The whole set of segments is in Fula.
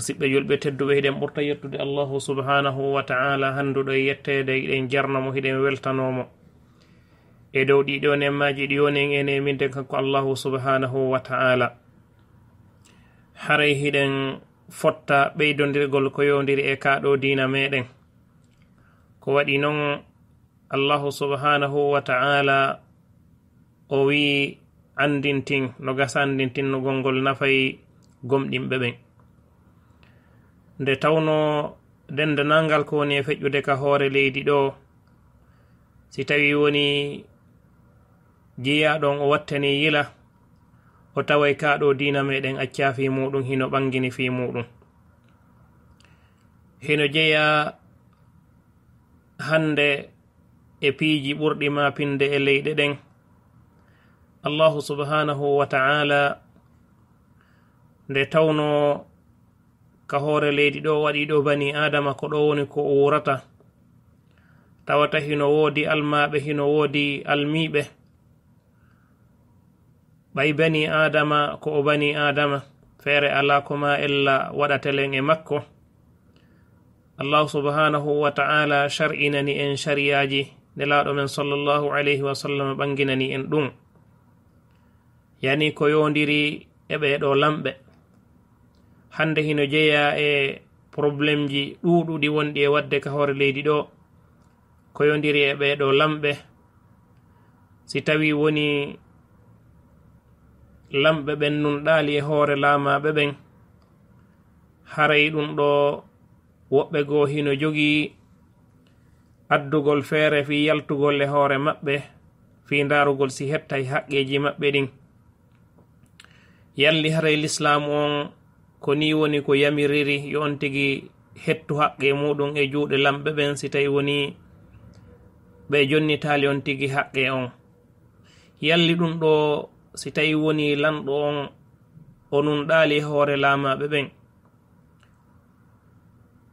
musidɓe yulɓe tedduɓe hiɗen ɓurta yettude allahu subhanahu wa taala hannduɗo e yettede hiɗen jarnamo hiɗen weltanomo e dow ɗiɗo nemmaji ɗiyonen ene minden kanko allahu subhanahu wa taala haray hiɗen fotta ɓeydodirgol ko yowdiri e kaaɗo dina meɗen ko waɗi noon allahu subhanahu wa taala o wi andintin no gasa andintin no gol ngol nafayi gomɗinɓe ɓen nde tawno dendanalngal ko woni e feƴƴude ka hoore leydi ɗo si tawi woni jeyaɗon o wattani yila o taway ka ɗo dina meɗen acca fi muɗum hino ɓangini fi muɗum hino jeya hande e piiji ɓurɗi ma pinde e leyɗe ɗen allahu subhanahu wa ta'ala nde tawnoo ka hoore leydi ɗo waɗi ɗo bani adama ko ɗo woni ko o wurata tawata hino woodi almaaɓe hino woodi almiiɓe ɓay bani adama ko o bani adama feere alaa ko ma ella waɗatelen e makko allahu subhanahu wa ta'ala shar'inani en shariyaji nelaaɗo men sallllahu alayhi wa sallam ɓanginani en ɗum yani ko yondiri e ɓeeɗo lamɓe hande hino jeeya e probléme ji ɗuuɗuɗi wonɗi e wadde ka hoore leydi ɗo koyodiri e ɓeeɗo lamɓe si tawi woni lamɓe ɓen nun ɗaali e hoore laamaɓe ɓen haray ɗum ɗo woɓɓe goo hino jogii addugol feere fii yaltugol e hoore maɓɓe fii ndaarugol si hettay haqqeeji maɓɓe ɗin yalli haray l'islamu on ko ni woni ko yamiriri yo on tigi hettu haqqe muɗum e juuɗe lamɓe ɓen si tawi woni ɓe jonnitali on tigi haqqe on yalli ɗum ɗo si tawi woni lanɗo on onun ɗaali hoore laamaɓe ɓen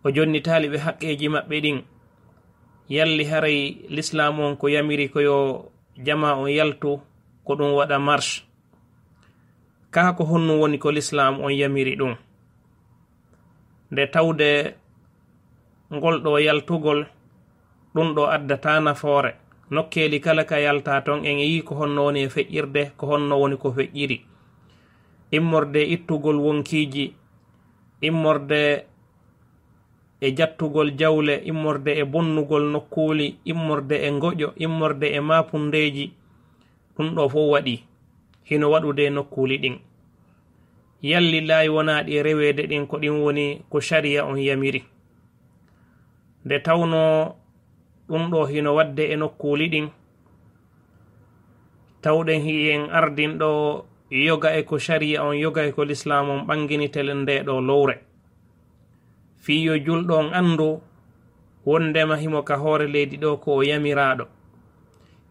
o jonnitali ɓe haqqeji maɓɓe ɗin yalli haray l'islamu on ko yamiri koyo jama on yaltu ko ɗum waɗa marche kaha ko honno woni ko l'islam on yamiri ɗum nde tawde ngol ɗo yaltugol ɗum ɗo addata nafoore nokkeeli kala ka yalta ton en yi ko honno woni e feƴƴirde ko honno woni ko feƴƴiri immorde ittugol wonkiiji immorde e jattugol jawle immorde e bonnugol nokkuuli immorde e ngoƴo immorde e maapundeeji ɗum ɗo fof waɗi hino waɗude nokkuuli ɗin yalli laayi wonaa ɗi reweede ɗin ko ɗin woni ko shariya on yamiri nde tawno ɗum ɗo hino waɗde e nokkuli ɗin tawɗen hi en ardin ɗo yoga e ko shariya on yoga e ko l'islam on ɓanginitelen nde ɗo lowre fiyo julɗo on anndu wondema himo ka hoore leydi ɗo ko o yamiraaɗo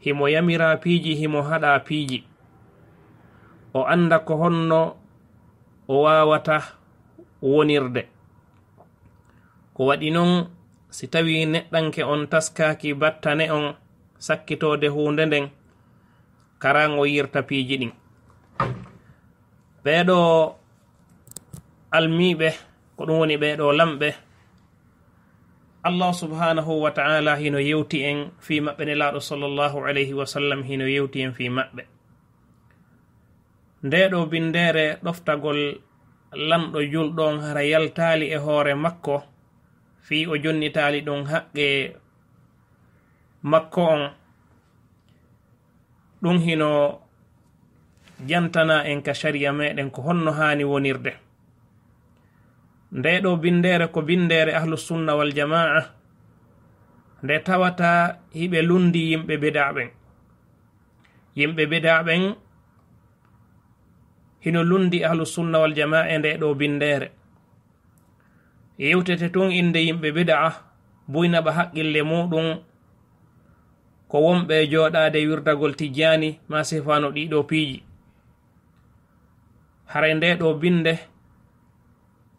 himo yamira piiji himo haɗa piiji o annda ko honno o wawata wonirde ko waɗi noon si tawi neɗɗanke on taskaki battane on sakkitode hunde nden karan o yirta piiji ɗin ɓeeɗo almiɓe ko ɗum woni ɓeeɗo lamɓe allah subhanahu wa ta'ala hino yewti en fi maɓɓe nelaɗo sallllahu alayhi wa sallam hino yewti en fi maɓɓe ndeɗo bindere ɗoftagol lanɗo julɗon hara yaltali e hoore makko fi o jonnitali ɗum haqqe makko on ɗum hino jantana en ka sariya meɗen ko honno hani wonirde ndeɗo bindere ko bindere ahlussunna wal jama'a nde tawata hiɓe lundi yimɓe bidaɓen yimɓe bidaɓen hino lundi ahlusunna wal jama e nde ɗo bindeere yewtete ton innde yimɓe bida'a buynaɓa haqqille muɗum ko womɓe jooɗaade wirdagol tijjaani ma sifaano ɗiɗo piiji hara nde ɗo binde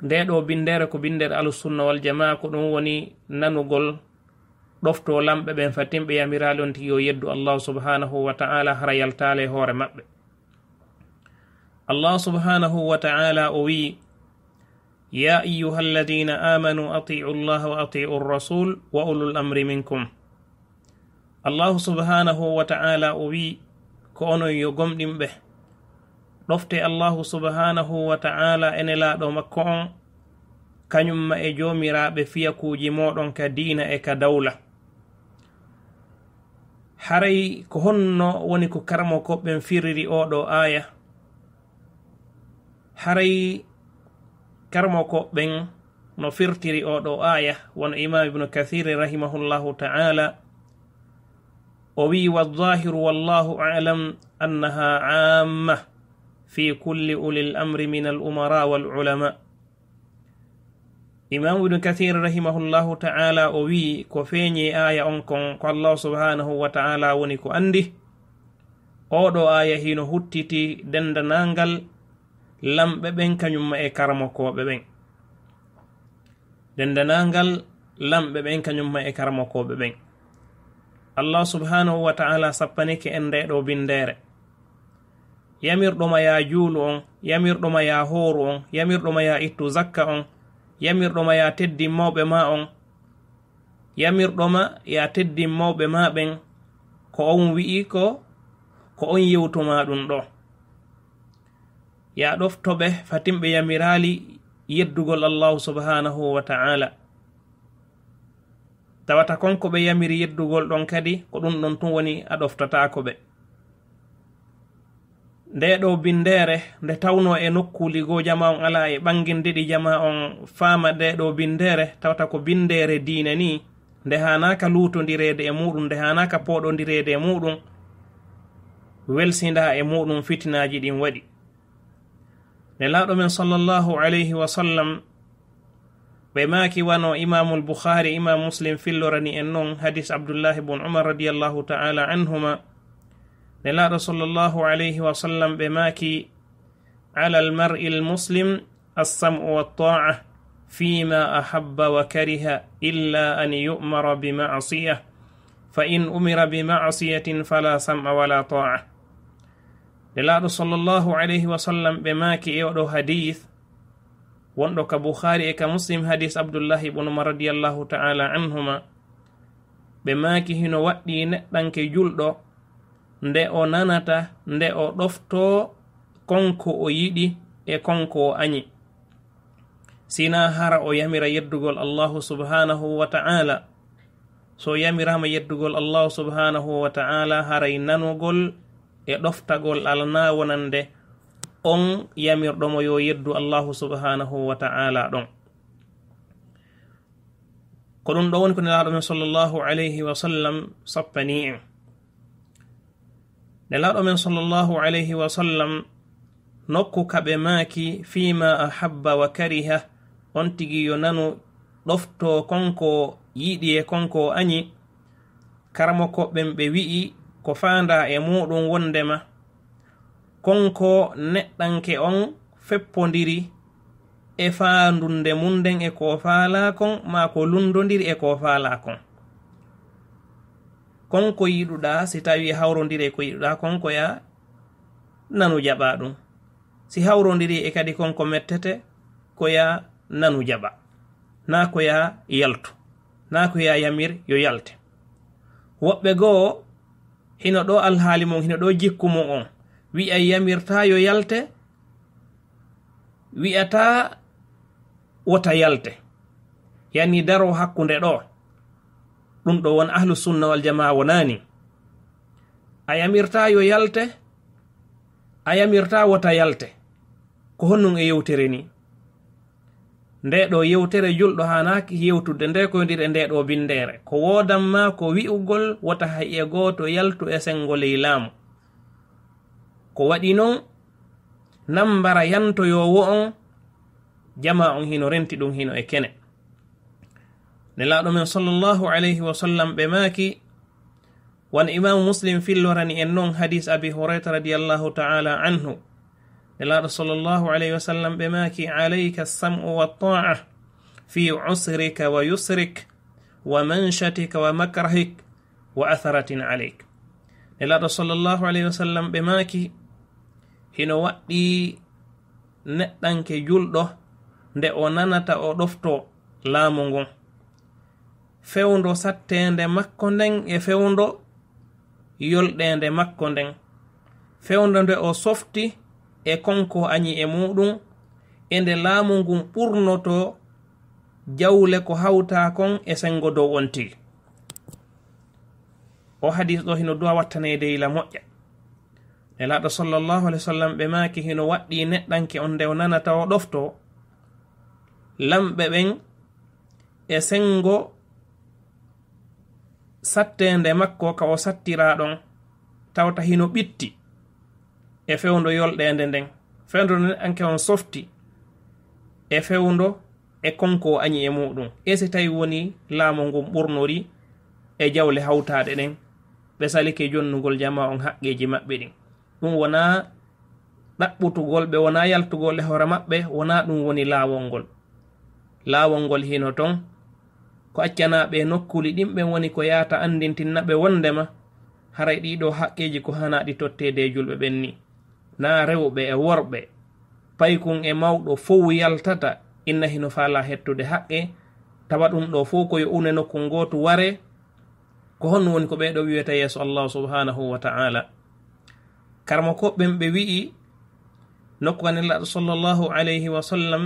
nde ɗo bindeere ko bindeere alusunna wal jama ko ɗum woni nanugol ɗofto lamɓe ɓen fatin ɓe yamiraali on tigi yo yeddu allahu subhanahu wa ta'ala hara yaltaale hoore maɓɓe الله سبحانه وتعالى أوي يا أيها الذين آمنوا أطيعوا الله وأطيعوا الرسول وأولو الأمر منكم الله سبحانه وتعالى أوي كونو يقوم به ɗofte allahu subhanahu wa ta'ala ene laaɗo makko on kañumma e joomiraaɓe fiyakuuji moɗon ka diina e ka dawla haray ko honno woni ko karmo koɓen firiri oɗo aya haray karmako ɓen no firtiri oɗo aya wono imam ibnu kathiri rahimahullahu taala o wi walzahiru wallahu alam annaha amma fi kulli uli l amri min al umara wal ulama imamu ibnu kathir rahimahullahu taala o wi ko feeñi aya on kon ko allahu subhanahu wa taala woni ko andi oɗo aya hino huttiti dendanangal lamɓe ɓen kañumma e karmakoɓe ɓen dendanangal lamɓe ɓen kañumma e karmakoɓe ɓen allah subhanahu wa taala sappanike en ndeɗo bindere yamirɗoma ya juulu on yamirɗoma ya hooru on yamirɗoma ya ittu zakka on yamirɗoma ya teddin mawɓe ma on yamirɗoma ya teddin mawɓe ma ɓen ko on wi'i ko ko on yewtuma ɗum ɗo ya ɗoftoɓe fatimɓe yamirali yeddugol allahu subhanahu wa ta'ala tawata konko ɓe yamiri yeddugol ɗon kadi ko ɗum ɗon tun woni a ɗoftatako ɓe nde ɗo bindere nde tawno e nokku ligo jama on ala e ɓanginɗiɗi jama on faama nde ɗo bindere tawata ko bindere diine ni nde hanaka lutodirede e muɗum nde hanaka pooɗodirede e muɗum welsinda e muɗum fitinaji ɗin waɗi nelaɗo men sallllahu alayhi wa sallam ɓe maaki wano imamul bukhari imam muslim fillorani en noon hadis abdoullahi bun umar radiallahu taala anhuma nelaɗo sallllahu alayhi wa sallam ɓe maaki ala almar'i almuslim alsam'u walta'a فيما أحب وكره إلا أن يؤمر بمعصية فإن أمر بمعصية فلا سمع ولا طاعة nde laaɗo sallllahu alayhi wa sallam ɓe maaki e oɗo hadis wonɗo ka bukhari e ka muslim hadis abdoullah ibnuma radiallahu taala anhuma ɓe maaki hino waɗɗi neɗɗanke julɗo nde o nanata nde o ɗofto konko o yiɗi e konko o añi sina hara o yamira yeddugol allahu subhanahu wa ta'ala so yamirama yeddugol allahu subhanahu wa ta'ala haray nanugol e ɗoftagol alana wonande on yamirɗomo yo yeddu allahu subhanahu wa ta'ala ɗon ko ɗum ɗo woni ko nelaɗo men sallllahu alayhi wa sallam sappani en nelaɗo men sallllahu alayhi wa sallam nokku kaɓe maaki fima ahabba wa kariha on tigi yo nanu ɗofto konko yiɗi e konko añi karmakoɓɓen ɓe wi'i ko faanda e muɗum wondema konko neɗɗanke on feppodiri e faandunde mum nden e ko faalakon ma ko lundodiri e ko faalakon konko yiɗuɗa si tawi hawrodiri e ko yiɗuɗa konko ya nanu jaɓa ɗum si hawrodiri e kadi konko mettete ko ya nanu jaɓa na ko ya yaltu na ko ya yamir yo yalte woɓɓe goo hino ɗo alhaali mon hino ɗo jikku mon on wi'ay yamirta yo yalte wi'ata wota yalte yani daro hakkunde ɗo ɗum ɗo won ahlu sunna wal jamaa wonani a yamirta yo yalte a yamirta wota yalte ko honnon e yewtere ni nde ɗo yewtere julɗo hanaki yewtude nde koyndir e nde ɗo bindere ko wodanma ko wi'ugol wota hay e gooto yaltu e sengo ley laamu ko waɗi noon nambara yantoyowo on jama on hino renti ɗum hino e kene nelaɗo men sallllahu alayhi wa sallam ɓe maaki wan imamu muslim fillorani en noon hadis abi hurayta radiallahu taala anhu إلى رسول الله عليه وسلم بماك عليك السمع والطاعة في عسرك ويسرك ومنشتك ومكرهك وأثرة عليك إلى رسول الله عليه وسلم بماك هنا وقتي نتنك يلدو نده ونانتا ودفتو لامونغو fewndo satteende makko nden e fewndo yolɗeende makko nden fewndo nde o softi e konko añi e muɗum e nde laamu ngun ɓurnoto jawle ko hawta kon e sengo dow on tigi o hadis ɗo hino duwa wattane e deyla moƴƴa ne laaɗo sallllahu alih w sallam ɓe maaki hino waɗɗi neɗɗanke on nde o nanata o ɗofto lamɓe ɓen e sengo sattende makko ka o sattira ɗon tawta hino ɓitti e fewndo yolɗende nden fewndo nden anke on softi e fewndo e konko o añi e muɗum e si tawi woni laamu ngun ɓurnori e jawle hawtaɗe ɗen ɓe salike jonnugol jama on haqqeji maɓɓe ɗin ɗum wona ɗaɓɓutugol ɓe wona yaltugol e hoore maɓɓe wona ɗum woni laawol ngol laawol ngol hino ton ko accanaɓe nokkuli ɗin ɓen woni ko yaata andintinnaɓe wondema haray ɗiɗo haqqeji ko hanaɗi totteede e julɓe ɓen ni na rewɓe e worɓe paykon e mawɗo fow yaltata inna hino faala hettude haqqe tawa ɗum ɗo fo koye une nokku gooto ware ko honno woni ko ɓeɗo wiyata yeeso allahu subhanahu wa taala karma koɓɓen ɓe wi'i nokku anelaɗo sallllahu alayhi wa sallam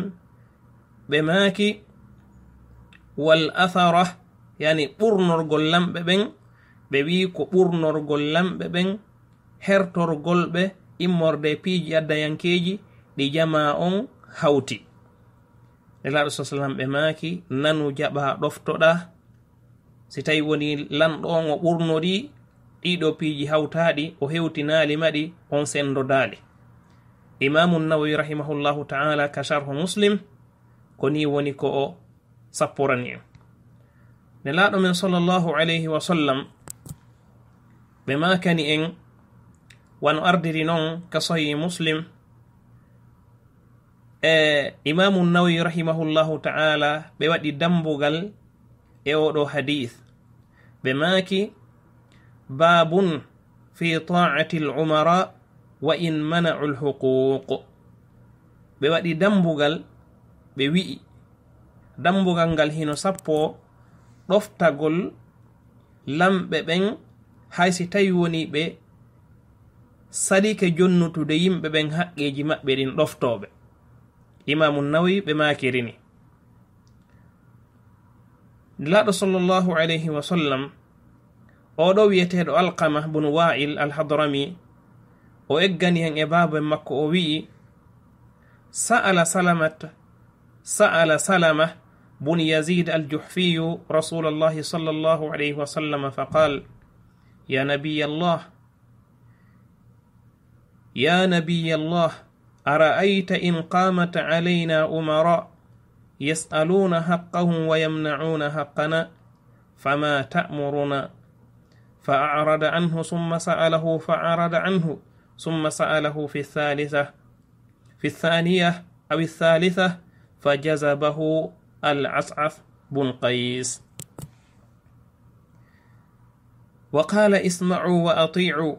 ɓe maaki wal athara yani ɓurnorgol lamɓe ɓen ɓe wi ko ɓurnorgol lamɓe ɓen hertorgolɓe be, immorde piiji addayankeeji ɗi jama on hawti nelaaɗo sa sallam ɓe maaki nanu jaɓa ɗoftoɗa si tawi woni lanɗo on o ɓurnoɗi ɗiɗo piiji hawtaɗi o hewti naali maɗi on sendodaali imamu nawawi rahimahullahu taala ka sharhu muslim ko ni woni ko o sapporani en nelaaɗo men sallllahu alayhi wa sallam ɓe maakani en wano ardiri noon ka sahi muslim e imamu nawawi rahimahullahu taala ɓe waɗi dambugal e oɗo hadis ɓe maaki baabun fi taati lumara wa in manacu lhuquq ɓe waɗi dambugal ɓe wi'i dambugal ngal hino sappo ɗoftagol lamɓe ɓen haysi tawi woni ɓe salike jonnutude yimɓe ɓen haqqeji maɓɓe ɗin ɗoftoɓe imamu nawi ɓe makirini laɗo sallllahu alayhi wa sallam oɗo wiyeteɗo alkama bunu wa'il alhadrami o eggani hen e baaba en makko o wi'i sa'ala salamat sa'ala salama بن يزيد الجحفي رسول الله صلى الله عليه وسلم فقال يا نبي الله يا نبي الله أرأيت إن قامت علينا أمراء يسألون حقهم ويمنعون حقنا فما تأمرنا فأعرض عنه ثم سأله فأعرض عنه ثم سأله في الثالثة في الثانية أو الثالثة فجذبه العصعف بن قيس وقال اسمعوا وأطيعوا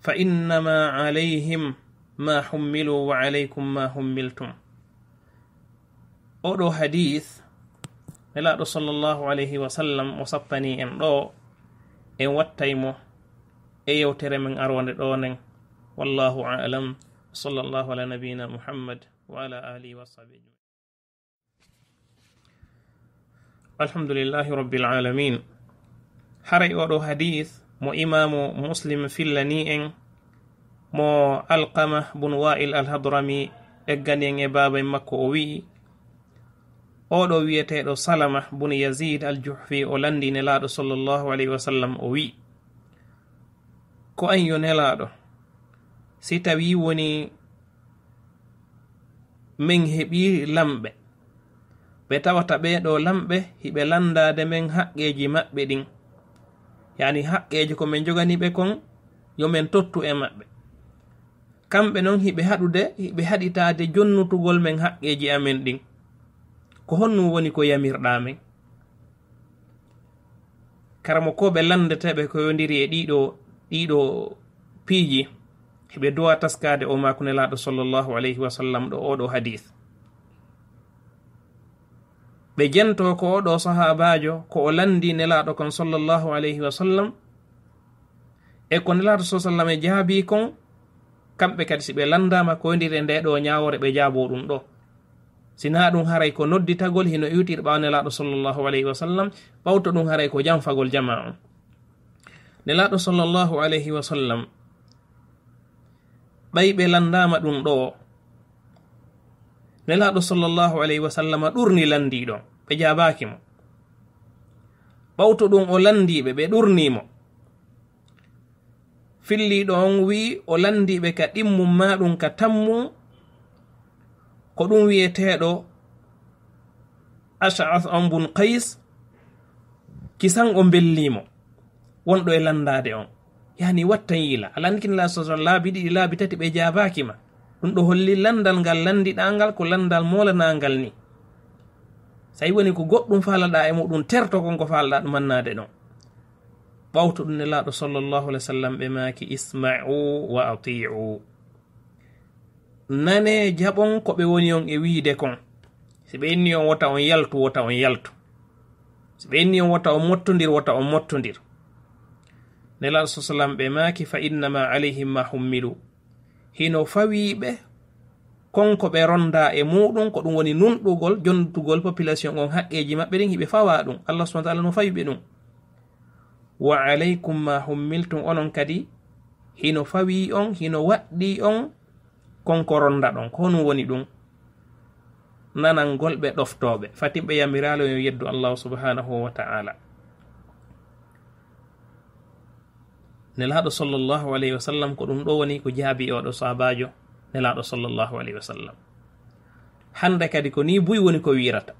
فإنما عليهم ما حملوا وعليكم ما حملتم أولو حديث ملا صلى الله عليه وسلم وصفني إن رو إن واتايمو أيو من أروان رونين والله أعلم صلى الله على نبينا محمد وعلى آله وصحبه الحمد لله رب العالمين هرأي أولو حديث mo imamu muslim fillani en mo alqama bun wail alhadrami eggani en e babay makko o wi'i oɗo wiyeteɗo salama bun yazid al juhfi o landine laaɗo sallllahu alayhi wa sallam o wi'i ko an yo nelaɗo si tawi woni min heɓi lamɓe ɓe tawata ɓeɗo lamɓe hiɓe landade men haqqeji maɓɓe ɗin yani haqqeje komin joganiɓe kon yomin tottu e maɓɓe kamɓe noon hiɓe haɗude hiɓe haɗitade jonnutugol men haqqeji amin ɗin ko honnu woni ko yamirɗamen karamo ko ɓe landeteɓe ko yodiri e ɗiɗo ɗiɗo piiji heɓe duwa taskade o makonelaɗo sallllahu alayhi wa sallam ɗo oɗo hadise ɓe jento ko oɗo sahabajo ko o landi nelaɗo kon sallllahu alayhi wa sallam e ko nelaɗo sa sallam e jaabi kon kamɓe kadi si ɓe landama koyndiri e ndeɗo ñawore ɓe jaabo ɗum ɗo sina ɗum haray ko noddi tagol hino iwtir ɓaw nelaɗo sallllahu alayhi wa sallam ɓawto ɗum haray ko janfagol jama on nelaɗo sallllahu alayhi wa sallam ɓay ɓe landama ɗum ɗo nelaaɗo sallllahu alayhi wasallama ɗurni landiɗon ɓe jabaki mo ɓawto ɗum o landiɓe ɓe ɗurnimo filliɗo on wi'i o landiɓe ka ɗimmum maɗum ka tammum ko ɗum wiyeteɗo ashas on bun kays kisan o bellimo wonɗo e landade on yani watta yiila alandikin la sosol laabi ɗiɗi laabi tati ɓe jabakima ɗum ɗo holli landal ngal landiɗangal ko landal molanangal ni sai woni ko goɗɗum falaɗa e muɗum terto kon ko falaɗa ɗum annade ɗon ɓawto ɗum nelaɗo sallllahu alih w sallam ɓe maki ismau wa atiu nane jaɓon ko ɓe woni on e wiide kon so ɓe inni on wota on yaltu wota on yaltu so ɓe inni on wota on mottodir wota on mottodir nelaɗo sa sallam ɓe maki fa innama alayhim ma hummilu hino fawiɓe konko ɓe ronda e muɗum ko ɗum woni nunɗugol jondutugol population on haqqeji maɓɓe ɗin hiɓe fawa ɗum allah subana taala no fawiɓe ɗum wa alaykum ma hummiltum onon kadi hino fawi on hino waɗɗi on konko ronda ɗon ko honum woni ɗum nanan golɓe ɗoftoɓe fatin ɓe yamiralo yo yeddu allahu subhanahu wa ta'ala nelaaɗo sallllahu alayhi wa sallam ko ɗum ɗo woni ko jaabi e oɗo sahabajo nelaaɗo sallllahu alayhi wa sallam hande kadi ko ni buy woni ko wirata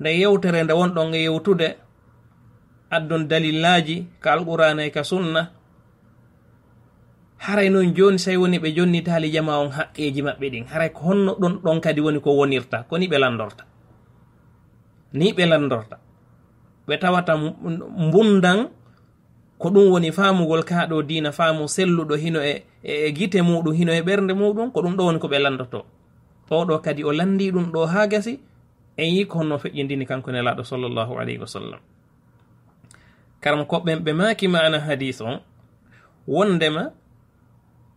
nde yewtere nde wonɗon e yewtude addon dalillaji ka alqurana e ka sunna haray noon joni say woni ɓe jonnitali jama on haqqeji maɓɓe ɗin haray ko honno ɗon ɗon kadi woni ko wonirta koni ɓe landorta ni ɓe landorta ɓe tawata bundan ko ɗum woni faamugol ka ɗo diina faamu selluɗo hino e e, e gite muɗum hino e ɓernde muɗum ko ɗum ɗo woni ko ɓe landoto oɗo kadi o landi ɗum ɗo ha gasi en yi ko honno feƴƴindini kanko e nelaɗo sallllahu alayhi wa sallam karma koɓɓen ɓe maaki mana hadis on wondema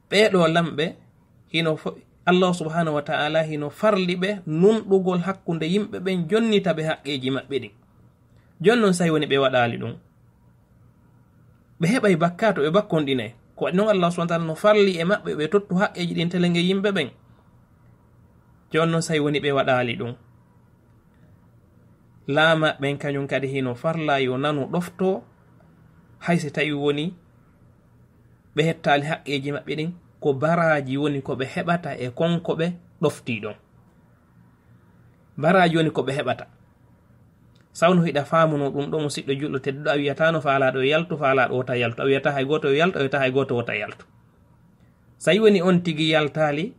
ɓeɗo lamɓe hino fo allah subhanahu wa ta'ala hino farli ɓe numɗugol hakkude yimɓe ɓen jonnitaɓe haqqeji maɓɓe ɗin jonnon sa woni ɓe waɗali ɗum ɓe heɓay bakka to ɓe bakkonɗinay ko waɗi noon allah subahana taala no farli e maɓɓe ɓe tottu haqqeji ɗin tele nge yimɓe ɓen joni noon sawi woni ɓe waɗali ɗum laamaɓɓen kañum kadi hino farla yo nanu ɗofto hay so tawi woni ɓe hettali haqqeji maɓɓe ɗin ko baraji woni koɓe heɓata e konko ɓe ɗofti ɗon baraji woni koɓe heɓata sawno hiɗa famuno ɗum ɗo mo siɗɗo juɗɗo teddoɗo a wiyatano falaɗo yo e yaltu falaɗo wota yaltu a wiyata hay goto yo e yaltu a wiyata hay goto wota yaltu so yiwoni on tigui yaltali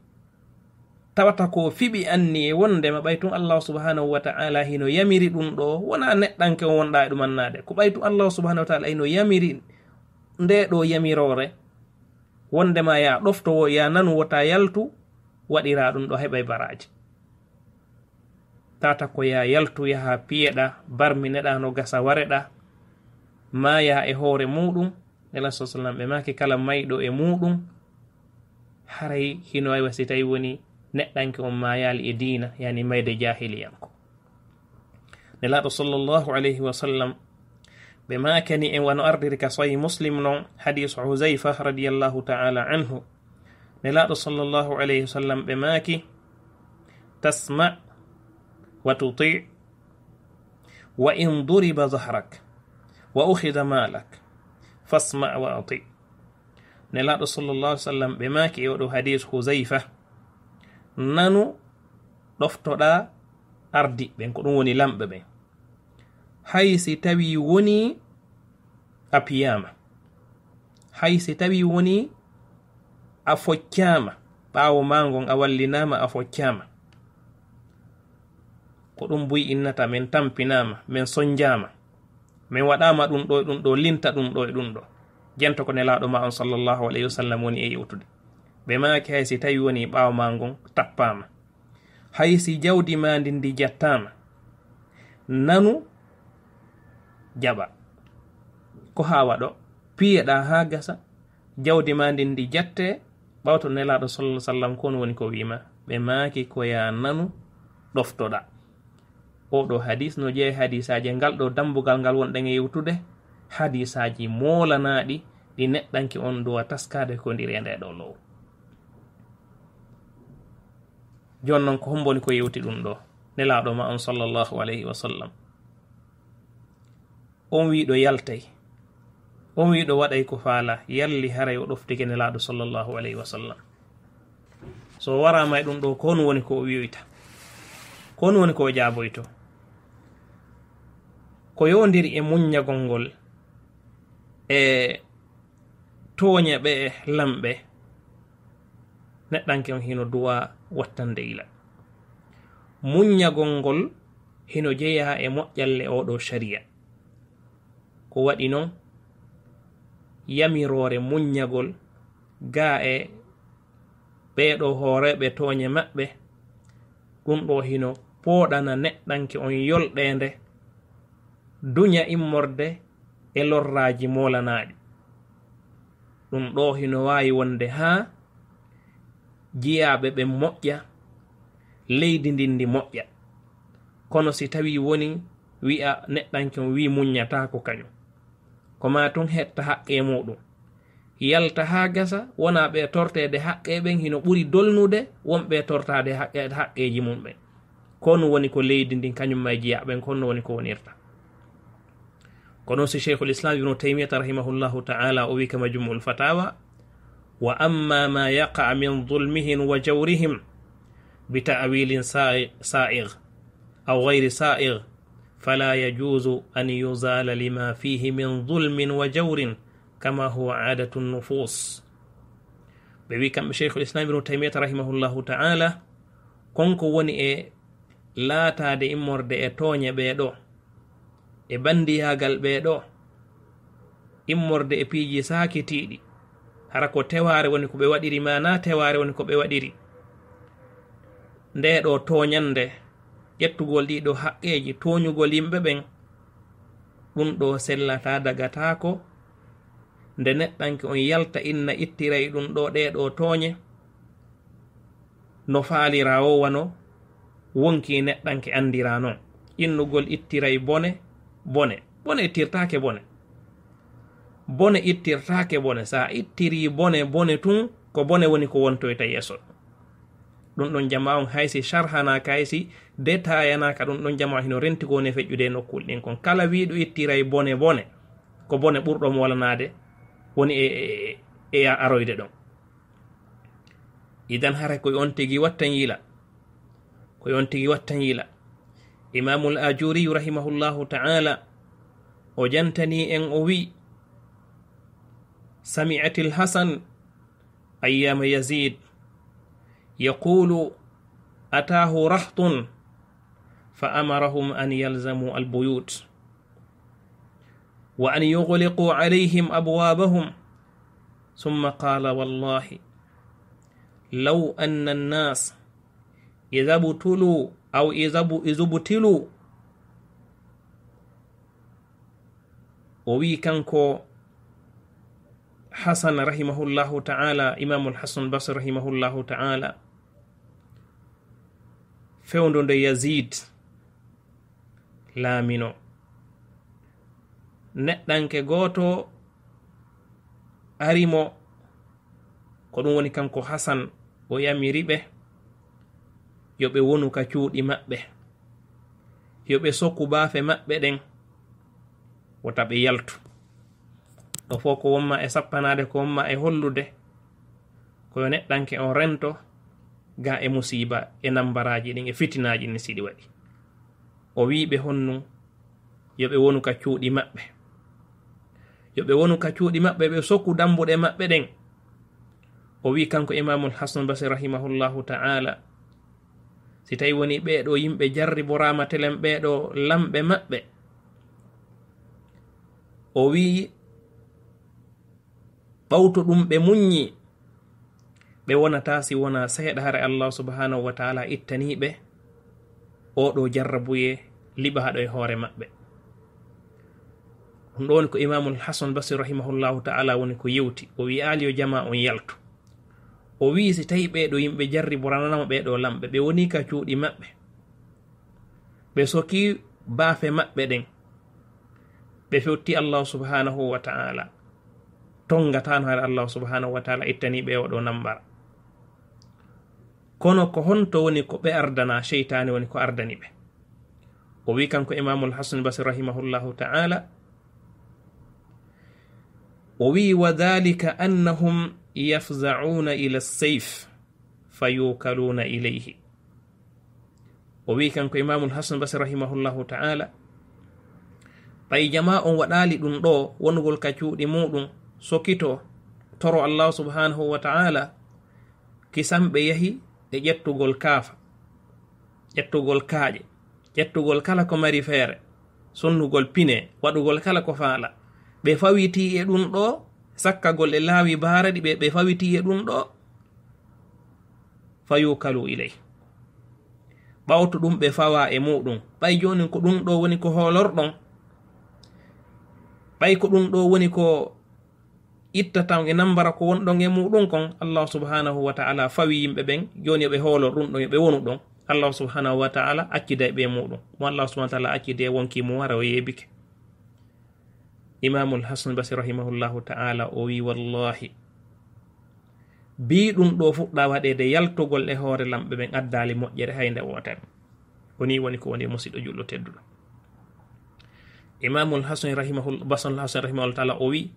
tawata ko fiɓi anni e wondema ɓay tun allahu subhanahu wa taala hino yamiri ɗum ɗo wona neɗɗanke o wonɗa e ɗumannade ko ɓay tun allahu subhanahu wa taala hino yamiri nde ɗo yamirore wondema ya ɗoftowo ya nanu wota yaltu waɗira ɗum ɗo heɓa e baraji tata ko ya yaltu yaha piyeɗa barmineɗa no gasa wareɗa ma yaha e hoore muɗum nela sa sallam ɓe maki kala mayɗo e muɗum haray hino wawi si tawi woni neɗɗanke on mayali e diina yani mayde jahiliyanko nelaɗo sallllahu alayhi wa sallam ɓe makani en wano ardiri ka sahih muslim noon hadis husayfa radiallahu taala anhu nelaɗo sallllahu alayhi wa sallam ɓe maki tasma' وتطيع وإن ضرب ظهرك وأخذ مالك فاسمع وأطيع نلا رسول الله صلى الله عليه وسلم بما كي حديث خزيفة نانو دفتو دا أردي بين كنوني لمب بين حيث تبي وني أبياما حيث تبي وني أفوكياما باو مانغون أولي نام أفوكياما ko ɗum buyi innata min tampinama min soñjama min waɗama ɗum ɗo e ɗum ɗo linta ɗum ɗo e ɗum ɗo jento ko nelaɗo ma on sallllahu alayhi wa sallam woni e yewtude ɓe maki hay si tawi woni ɓawo ma gon tappama hay si jawdi ma ndi ndi jattama nanu jaɓa ko ha waɗo piyeɗa ha gasa jawdi ma ndi ndi jatte ɓawto nelaɗo sallah sallam ko woni ko wima ɓe maki koya nanu ɗoftoɗa oɗo hadis no jeeye hadisaji ngal ɗo dambugal ngal wonɗen e yewtude hadisaji moolanaɗi ɗi neɗɗanke on duwa taskade kondiri e nde ɗo lowru joni noon ko homboni ko yewti ɗum ɗo nelaɗo ma on sallllahu alayhi wa sallam on wiɗo yaltay on wiɗo waɗay ko faala yalli haray o ɗoftike nelaɗo sallllahu alayhi wa sallam so warama e ɗum ɗo ko hon woni ko o wiyoyta ko hon woni ko o jaaboyto ko yondiri e muññagol ngol e tooña ɓe lamɓe neɗɗanke on hino duwa wattande ila muññagol ngol hino jeeya e moƴƴalle oɗo sharia ko waɗi noon yamiroore muññagol gaa e ɓeeɗo hooreɓe tooñe maɓɓe ɗum ɗo hino pooɗana neɗɗanke on yolɗeende duña immorde e lorraji molanaɗi ɗum ɗo hino wawi wonde ha jiyaɓe ɓe moƴƴa leydi ndindi moƴƴa kono si tawi woni wi'a neɗɗankion wi muññatako kañum ko ma tun hetta haqqe muɗum yalta ha gasa wona ɓe tortede haqqe ɓen hino ɓuri dolnude wonɓe tortade haqqeji mum ɓen kon woni ko leydi ndin kañum ma jiyaɓen konno woni ko wonirta kono si cheikhul islam ibnu taymiyata rahimahullahu taala o wi kama jumul fatawa wa amma ma yaqa min dulmihim wa jawrihim bi ta'wilin sa'igh aw ghayri sa'igh فلا يجوز أن يزال لما فيه من ظلم وجور كما هو عادة النفوس ɓewi kamɓe cheikhul islam ibnu taymiyata rahimahullahu taala konko woni e laataade immorde e tooñe ɓeeɗo e bandiyagal ɓeeɗo immorde e piiji sakitiiɗi hara ko teware woni ko ɓe waɗiri ma na teware woni ko ɓe waɗiri ndeɗo toñande ƴettugol ɗiɗo haqqeji toñugol yimɓe ɓen ɗum ɗo sellata dagatako nde neɗɗanke on yalta inna ittiray ɗum ɗo ɗeɗo toñe no faalirawowano wonki neɗɗanke andira noon innugol ittiray bone bone bone ittirtake bone bone ittirtake bone sa ittiri bone bone tun ko bone woni ko wontoyta yeeso ɗum ɗon jama on haysi sharhanaka haysi detayanaka ɗum ɗon jama hino renti ko feƴƴude e nokkul ɗin kon kala wiɗo ittiray bone bone ko bone ɓurɗomo walanade woni e e, e e aroyde ɗon idan hara koye on tigui wattan yiila koye on tigi wattan yiila imamu l ajuriyu rahimahullahu taala o jantani en o wi'i sami'at lhasan ayyama yazid yaqulu ataahu rahtun fa amarahum an yalzamu albuyut wa an yughliquu alayhim abwaabahum ثم قال والله لو أن الناس إذا ابتلوا أو إذبتلوا o wi kanko hasan rahimahullahu taala imamu lhasan basr rahimahullahu taala fewdo nde yazid laamino neɗɗanke gooto arimo ko ɗum woni kanko hasan o yamiriɓe yo ɓe wonu ka cuuɗi maɓɓe yo ɓe sokku baafe maɓɓe ɗen wota ɓe yaltu ɗo fof ko wonma e sappanade ko wonma e hollude koyo neɗɗanke on rento ga e musiba e nambaraji ɗin e fitinaji ni siɗi waɗi o wiɓe honnu yo ɓe wonu ka cuuɗi maɓɓe yo ɓe wonu ka cuuɗi maɓɓe ɓe sokku dambuɗe maɓɓe ɗen o wi kanko imamul hasan basi rahimahullahu taala si tawi woni ɓeeɗo yimɓe jarri borama telen ɓeeɗo lamɓe maɓɓe o wi'i ɓawto ɗum ɓe munñi ɓe wonata si wona seeɗa hare allah subhanahu wa taala ittaniɓe oɗo jarrabuye liɓaɗo e hoore maɓɓe ɗum ɗo woni ko imamu l hasan basir rahimahullahu taala woni ko yewti o wi aliyo jama on yaltu o wi'i si tawi ɓeeɗo yimɓe jarri boranana mo ɓeeɗo lamɓe ɓe woni ka cuuɗi maɓɓe ɓe soki baafe maɓɓe ɗen ɓe fewti allah subhanahu wa taala tongatano haɗa allah subhanahu wa taala ittani ɓe waɗo nambara kono ko honto woni ko ɓe ardana cheytani woni ko ardani ɓe o wi kanko imamu lhasan basir rahimahullahu taala o wi wa dhalika annahum yafzauna ila saif fayukaluna ilayhi o wi kanko imamu lhasan basi rahimahullahu taala ɓay jama on waɗali ɗum ɗo wongol ka cuuɗi muɗum sokkito toro allah subhanahu wa taala kisamɓe yahi e ƴettugol kaafa ƴettugol kaaƴe ƴettugol kala ko mari feere sonnugol pine waɗugol kala ko faala ɓe fawiti e ɗum ɗo sakkagol ɗe laawi baaraɗi ɓe ɓe fawiti e ɗum ɗo fayukalu iley ɓawto ɗum ɓe fawa e muɗum ɓay joni ko ɗum ɗo woni ko hoolorɗon ɓay ko ɗum ɗo woni ko ittatan e nambara ko wonɗon e muɗum kon allah subhanahu wa taala fawi yimɓe ɓen joni yoɓe e hoolor ɗum ɗon yoɓe e wonu ɗon allah subhanahu wa taala accida e ɓe muɗum mo allah subahanau wa taala accide wonki mum wara o yeebike imamul hasan basri rahimahullahu ta'ala o wi wallahi bi ɗum ɗo fuɗɗa waɗede yaltogol e hoore lamɓe ɓen addali moƴƴere haynde wotani woni woni ko woni musidɗo julɗo tedduɗo imamul hasan rahimahul basanul hasan rahimahullah taala o wi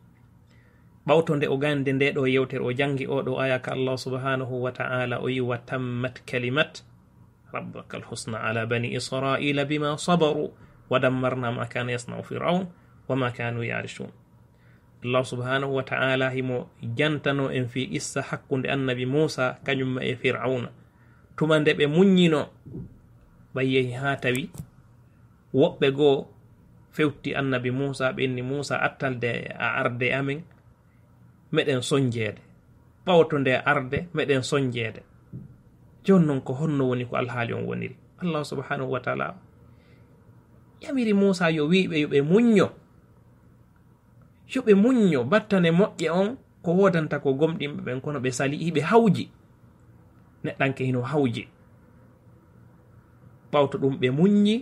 ɓawto nde o gande nde ɗo yewtere o jangi oɗo aya ka allah subhanahu wa ta'ala o yi wa tammat kalimat rabbaka alhusna ala bani israila bima sabaru ودمرنا ما كان يصنع فرعون wama kanu yarisun allah subhanahu wa taala himo jantano en fi qissa hakkunde annabi musa kañumma e firauna tuma nde ɓe muññino ɓayiyehi ha tawi woɓɓe goo fewti annabi musa ɓe inni musa attalde a arde amin meɗen soñjeede ɓawto nde arde meɗen soñjeede joni noon ko honno woni ko alhaali on woniri allah subhanahu wa taala yamiri musa yo wiɓe yo ɓe muññoo yo ɓe muñño battane moƴƴe on ko wodanta ko gomɗinɓe ɓen kono ɓe sali hiɓe hawji neɗɗanke hino hawji ɓawto ɗum ɓe muññi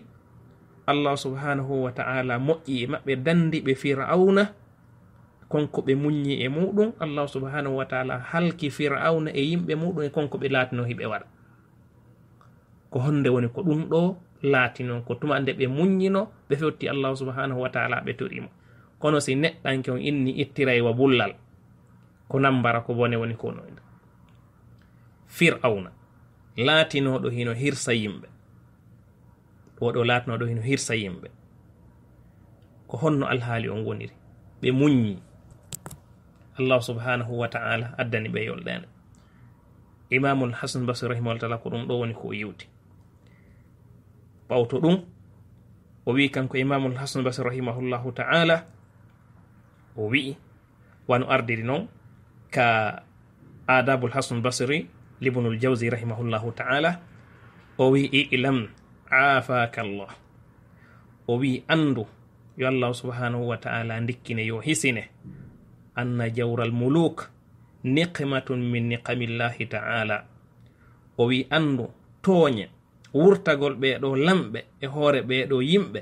allah subhanahu wa ta'ala moƴƴi e maɓɓe dandi ɓe fir'auna konko ɓe muññi e muɗum allah subhanahu wa taala halki fir'auna e yimɓe muɗum e konko ɓe latino hiɓe waɗa ko honde woni ko ɗum ɗo laatino ko tuma nde ɓe muññino ɓe fewti allah subhanahu wa taala ɓe torimo kono si neɗɗanke on inni ittiray wa bullal ko nambara ko bone woni kono en firawna laatinoɗo hino hirsa yimɓe oɗo laatinoɗo hino hirsa yimɓe ko honno alhaali on woniri ɓe muñi allahu subhanahu wa taala addani ɓe yolɗene imamul hasan basir rahimahullah taala ko ɗum ɗo woni ko yiwti ɓawto ɗum o wi kanko imamul hasan basir rahimahullahu taala o wi'i wano ardiri noon ka adabul hasnul basri libnul jawsi rahimahullahu taala o wi'i ilam afaka llah o wi'i andu yo allahu subhanahu wa taala dikkine yo hisine anna jawral muluk niqmatun min niqamillahi taala o wi'i andu tooñe wurtagol ɓeeɗo lamɓe e hoore ɓeeɗo yimɓe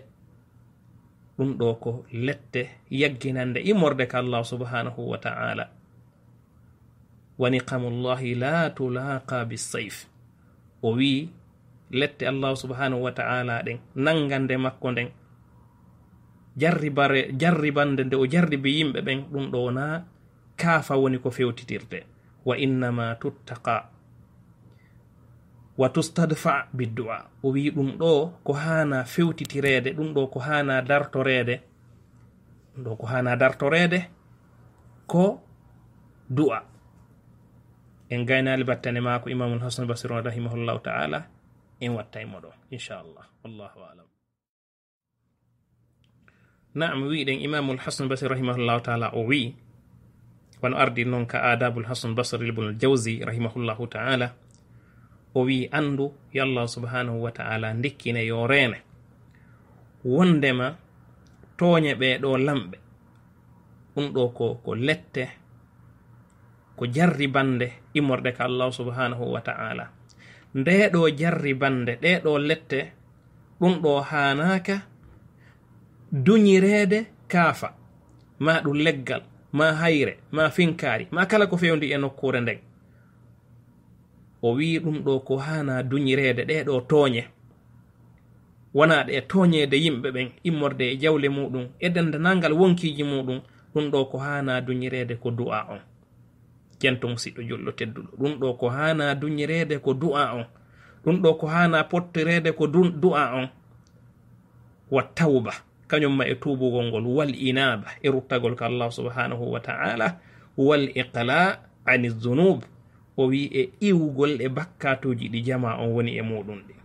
ɗum ɗo ko lette yagginande imorde ka allah subhanahu wa ta'ala wa niqamullahi la tulaqa bisayf o wi lette allah subhanahu wa ta'ala ɗen nangande makko nden jarribare jarribande nde o jarribi yimɓe ɓen ɗum ɗo na kaafa woni ko fewtitirde wa innama tuttaqa watustadfa biddu'a o wi ɗum ɗo ko hana fewtitirede ɗum ɗo ko hana dartorede ɗum ɗo ko hana dartorede ko du'a en gaynali battane mako imamul hasnu basirun rahimahullahu taala en watta e moɗon inchallah wallahu alam nam wiɗen imamul hasnu basir rahimahullahu taala o wi wono ardi noon ka adabul hasnu basir ibnul jawsi rahimahullahu taala o wi andu yo allah subhanahu wa taala ndikkina yo reene wondema tooñe ɓeeɗo lamɓe ɗum ɗo ko ko lette ko jarri bande immorɗe ka allah subhanahu wa taala ndeɗo jarri bande ɗeɗo lette ɗum ɗo hanaka duñireede kaafa ma ɗum leggal ma hayre ma finkaari ma kala ko fewndi e nokkure ndeng o wii ɗum ɗo ko hana duñireede ɗeɗo tooñe wona ɗe tooñeede yimɓe ɓen immorde e jawle muɗum e dendanagal wonkiiji muɗum ɗum ɗo ko hana duñireede ko du'a on jento musiɗɗo jullo tedduɗo ɗum ɗo ko hana duñireede ko du'a on ɗum ɗo ko hana pottireede ko du'a on wa tawba kañumma e tubugol ngol wal inaba e ruttagol ko allah subhanahu wa ta'ala wal iqla ani zunube o wi e iwugol e bakkatuji ɗi jama on woni e muɗum ɗi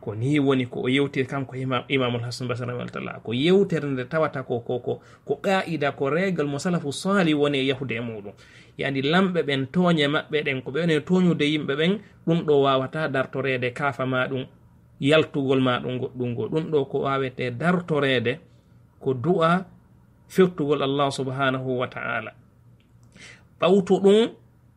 ko ni woni ko o yewtir kanko imamul hasane basara wa taala ko yewtere nde tawata ko koko ko qa'ida ko regal mo salahu saali woni e yahude e muɗum yani lamɓe ɓen tooñe maɓɓe ɗen ko ɓe woni tooñude yimɓe ɓen ɗum ɗo wawata dartorede kaafa maɗum yaltugol maɗum goɗɗum ngo ɗum ɗo ko wawete dartorede ko du'a fettugol allah subhanahu wa taala ɓawto ɗum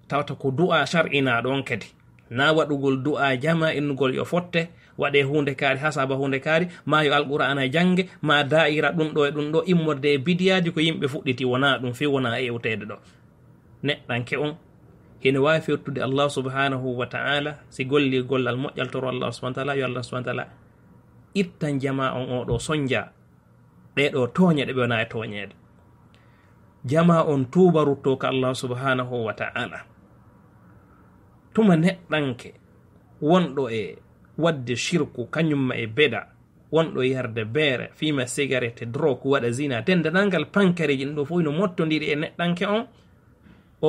tawta ko du'a shar'inaɗon kadi na waɗugol du'a jama innugol yo fotte waɗe hunde kaari ha saba hunde kaari ma yo alqur'ana jange ma da'ira ɗum ɗo e ɗum ɗo immorde e bidiyaji ko yimɓe fuɗɗiti wona ɗum fi wona ewtede ɗo neɗɗanke on hene wawi fettude allah subhanahu wa taala si golli gollal moƴƴal toro allah subahana taala yo allah subahana taala ittan jama on oɗo soñdia ɗeɗo toñe ɗe ɓe wona e toñede jama on tubarutto ka allah subhanahu wa ta'ala tuma neɗɗanke wonɗo e wadde shirku kañumma e beda wonɗo yarde beere fima cigarette drok waɗa zina dendanalngal pankareji ɗo fof ino mottodiri e neɗɗanke on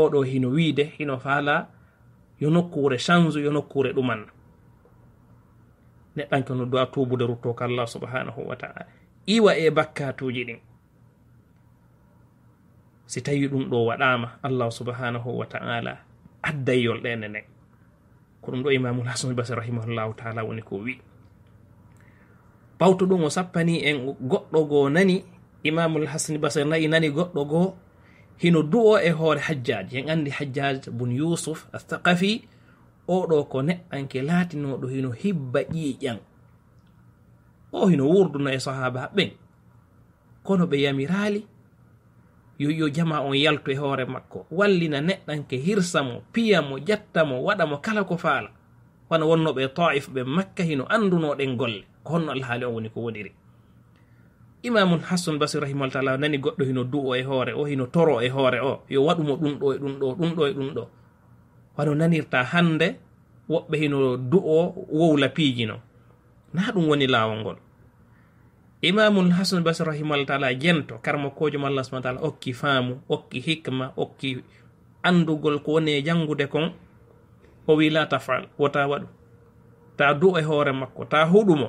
oɗo hino wiide hino faala yo nokkure chanse yo nokkure ɗuman neɗɗanke no duwa tubude rutto ka allah subhanahu wa ta'ala iwa e bakkatuji ɗin si tawi ɗum ɗo waɗama allahu subhanahu wa ta'ala addai yolɗene nden ko ɗum ɗo imamul hasanu basa rahimahullahu taala woni ko wi bawto ɗum o sappani en goɗɗo goo nani imamul hasani basar nayi nani goɗɗo goo hino du'o e hoore hajjaji en andi hajjaj bun yusuf athaqafi oɗo ko neɗɗanke laatinoɗo hino hibba ƴiƴan o hino wurduno e sahaba ɓen kono ɓe yamirali yo yo jama on yaltu e hoore makko wallina neɗɗanke hirsamo piyamo jattamo waɗamo kala ko faala wana wonnoɓe taif ɓe makka hino andunoɗen golle ko honno alhaali on woni ko woniri imamun hassan basir rahimahu taala nani goɗɗo hino du o e hoore o hino toro e hoore o yo waɗumo ɗumɗo e ɗumɗo ɗumɗo e ɗumɗo wano nanirta hande woɓɓe hino du o wowla piijino na ɗum woni laawol ngol imamul hasan bas rahimaallah taala jento karmakojom allah subana taala okki faamu okki hikma okki andugol ko woni e janngude kon o wi la tafal wota waɗu taa du e hoore makko ta huɗumo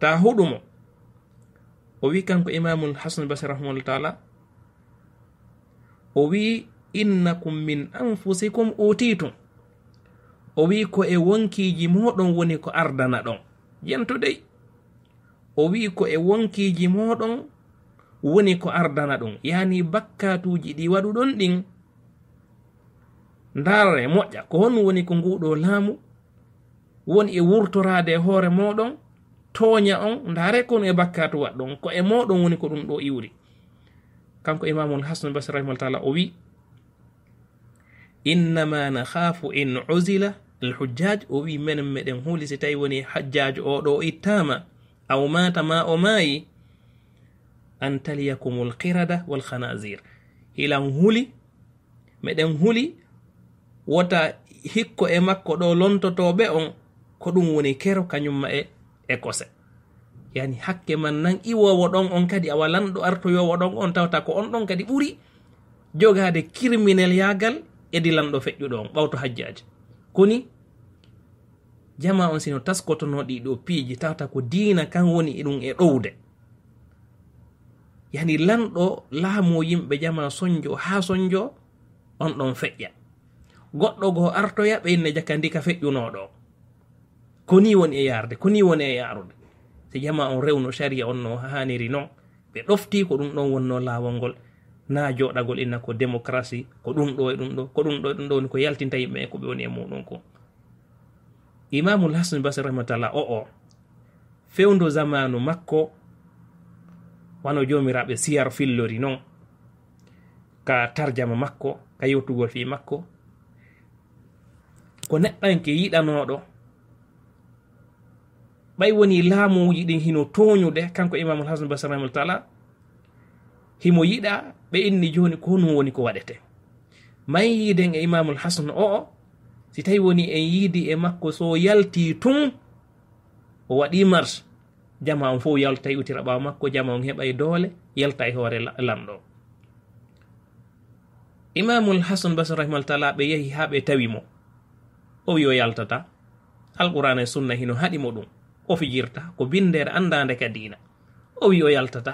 ta huɗumo o wi kanko imamul hasan bas rahimaallah taala o wi innakum min anfusikum utitum o wi ko e wonkiiji moɗon woni ko ardana ɗon yento dey o wi ko e wonkiiji moɗon woni ko ardana ɗum yaani bakkatuji ɗi waɗu ɗon ɗin ndarare moƴƴa ko hon woni ko nguɗo laamu woni e wurtorade e hoore moɗon tooña on ndaare kon e bakkatu waɗɗon ko e moɗon woni ko ɗum ɗo iwri kanko imamul hasan basi rahimahullah taala o wi innama nahaafu in uzila alhujjaj o wi menen meɗen huuli si tawi woni hajjaj oɗo o ittama aw mata ma o maayi an taliyakum lkirada walkhanasir hilan huuli meɗen huuli wota hikko e makko ɗo lontotoɓe on ko ɗum woni kero kañumma e e kose yani hakke man nan iwowo ɗon on kadi a walanɗo artoyowo ɗon on tawta ko on ɗon kadi ɓuuri jogade criminel yagal edilanɗo feƴƴuɗo on ɓawto hajjaji koni jama on sino taskotono ɗiɗo piiji tawata ko diina kan woni e ɗum e ɗowde yani lanɗo laamo yimɓe jama soñjo haa soñjo on ɗon feƴƴa goɗɗo goo artoya ɓe inne jakandika feƴƴunoɗo koni woni e yarde koni woni e yarude si jama on rewno sharia on no haaniri noon ɓe ɗofti ko ɗum ɗon wonno laawol ngol na joɗagol inna ko démocraci ko ɗum ɗo e ɗum ɗo ko ɗum ɗo e ɗum ɗo woni ko yaltinta yimɓe e ko ɓe woni e muɗum ko imamul hasan basar rahmatullah o o fewndo zamanu makko wano jomiraɓe siyar fillori noon ka tarjama makko ka yewtugol fi makko ko neɗɗanke yiɗanoɗo ɓay woni laamuji ɗin hino toñude kanko imamul hasan basar rahmatullah himo yiɗa ɓe inni joni ko honum woni ko waɗete may yiiden e imamul hasan o o si tawi woni en yiidi e makko so yalti tun o waɗi mars jama on fof yalta e utira ɓawa makko jama on heɓa e doole yalta e hoore lamɗo imamul hasan basan rahimahlu taala ɓe yehi ha ɓe tawi mo o wi o yaltata alqurana e sunna hino haɗimo ɗum o fijirta ko bindere andade ka diina o wi o yaltata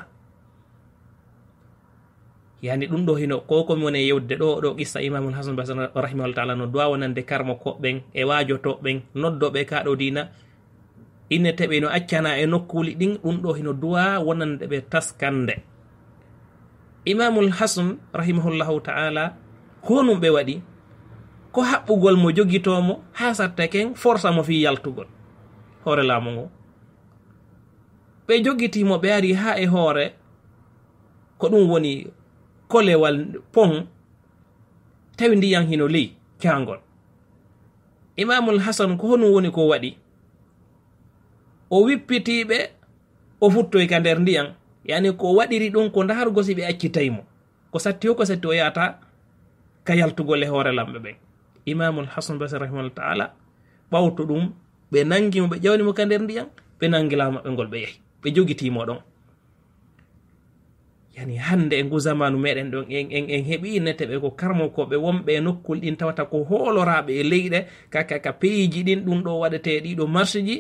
yani ɗum ɗo hino ko komi woni e yewdde ɗo ɗo qissa imamul hasan basan rahimahullah taala no duwa wonande karmo koɓɓen e waajotoɓɓen noddoɓe ka ɗo dina inneteɓe no accana e nokkuli ɗin ɗum ɗo hino duwa wonande ɓe taskande imamul hasan rahimahullahu taala honum ɓe waɗi ko haɓɓugol mo jogitomo ha satte ken forsa mo fi yaltugol hoore laamu ngo ɓe jogitimo ɓe ari ha e hoore ko ɗum woni kolewal pon tawi ndiyam hino ley kangol imamul hasan ko honum woni ko waɗi o wippitiɓe o futtoy ka nder ndiyam yani ko waɗiri ɗum ko ndaarugo si ɓe accitaymo ko satti ho ko satti o yata ka yaltugol e hoore lamɓe ɓen imamul hasan basa rahimahullah taala ɓawto ɗum ɓe nangimo ɓe ƴawnimo ka nder ndiyam ɓe nangilawo maɓɓe ngol ɓe yeehi ɓe jogitimo ɗon yani hande e ngu zamanu meɗen ɗon en en heeɓi nete ɓe ko karmokoɓe wonɓe e nokkul ɗin tawata ko holoraɓe e leyɗe kaka ka peyiji ɗin ɗum ɗo waɗete ɗiɗo marché ji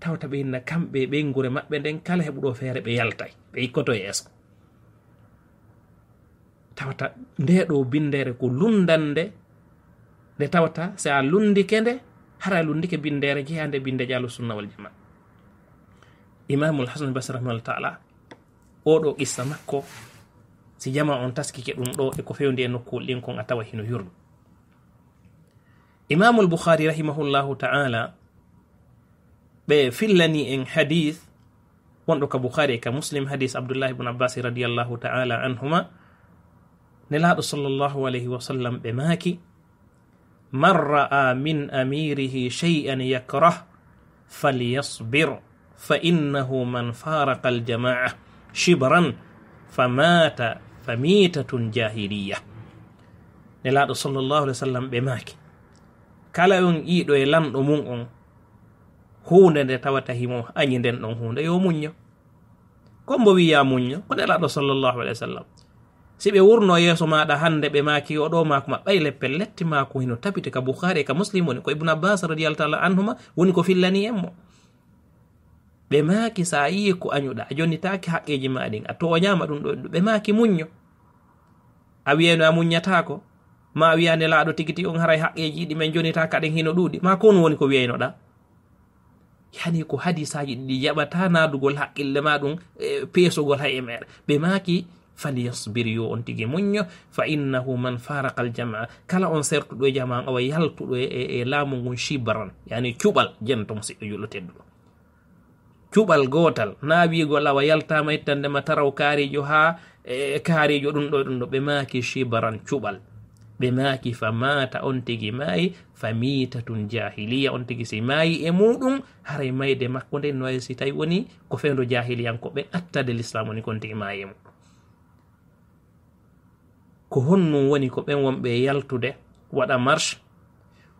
tawta ɓe hinna kamɓe ɓeygure maɓɓe nden kala heɓuɗo feere ɓe yaltay ɓe yikkoto e yeeso tawata ndeɗo bindere ko lundande nde tawata si a lundike nde hara lundike bindere jeeyande binde jaalo sunna wal jama imamul hasanu basaramallah taala oɗo qissa makko si jama on taskike ɗum ɗo e ko fewndi e nokkuwol ɗin kon a tawa hino yurdu imamu lbukhari rahimahullahu taala ɓe fillani en hadith wonɗo ka bukhari e ka muslim hadis abdullah bne abbas radiallahu taala anhuma nelaɗo sallllahu alayhi wa sallam ɓe maaki man ra'a min amirihi shay'an yakrah falyasbir fa innahu man faraqa aljama'a shibran famata famitatun jahiliya nelaɗo sallllahu alih w sallam ɓe maaki kala on ƴiɗo e lamɗo mum on hunde nde tawata himo añi nden ɗon hunde yo muñño ko mbo wiya muñño ko nelaɗo sallllahu alih w sallam si ɓe wurno yeeso maɗa hannde ɓe maaki oɗo maako maɓɓay e leppel letti maako hino tabiti ka bouhari e ka muslim woni ko ibnu abbas radiallahu taala anhuma woni ko fillani en mo ɓe maaki sa yii ko añuɗa a jonni taki haqqeji maɗin a toñama ɗum ɗo ɓe maaki muño a wiyeno a muñatako ma wiyane laaɗo tigiti on haray haqqeji ɗi men jonita kaɗen hino ɗuuɗi ma kon woni ko wiyaynoɗa yani ko hadisaji ɗiɗi yaɓata nadugol haqqille maɗum e, peesogol hay e mere ɓe maaki faliyasbiryo on tigi muño fa innahu man faraka aljamaa kala on sertuɗo e jama owa yaltuɗo e, e, e laamu ngun chibran yani cuɓal jentomo siɗɗo julloteddoɗo cuɓal gotal na wiigol awa yaltama ittandema taraw kaarijo ha e, e kaarijo ɗum ɗo ɗum ɗo ɓe maaki chibaran cuɓal ɓe maaki famata on tigi maayi famitatun jahiliya on tigi si maayi e muɗum hara mayde makko nde no si tawi woni ko fewdo jahiliyanko ɓe attade l'islam woni kon tigi maayi mu ko honnum woni ko ɓen wonɓe yaltude waɗa marche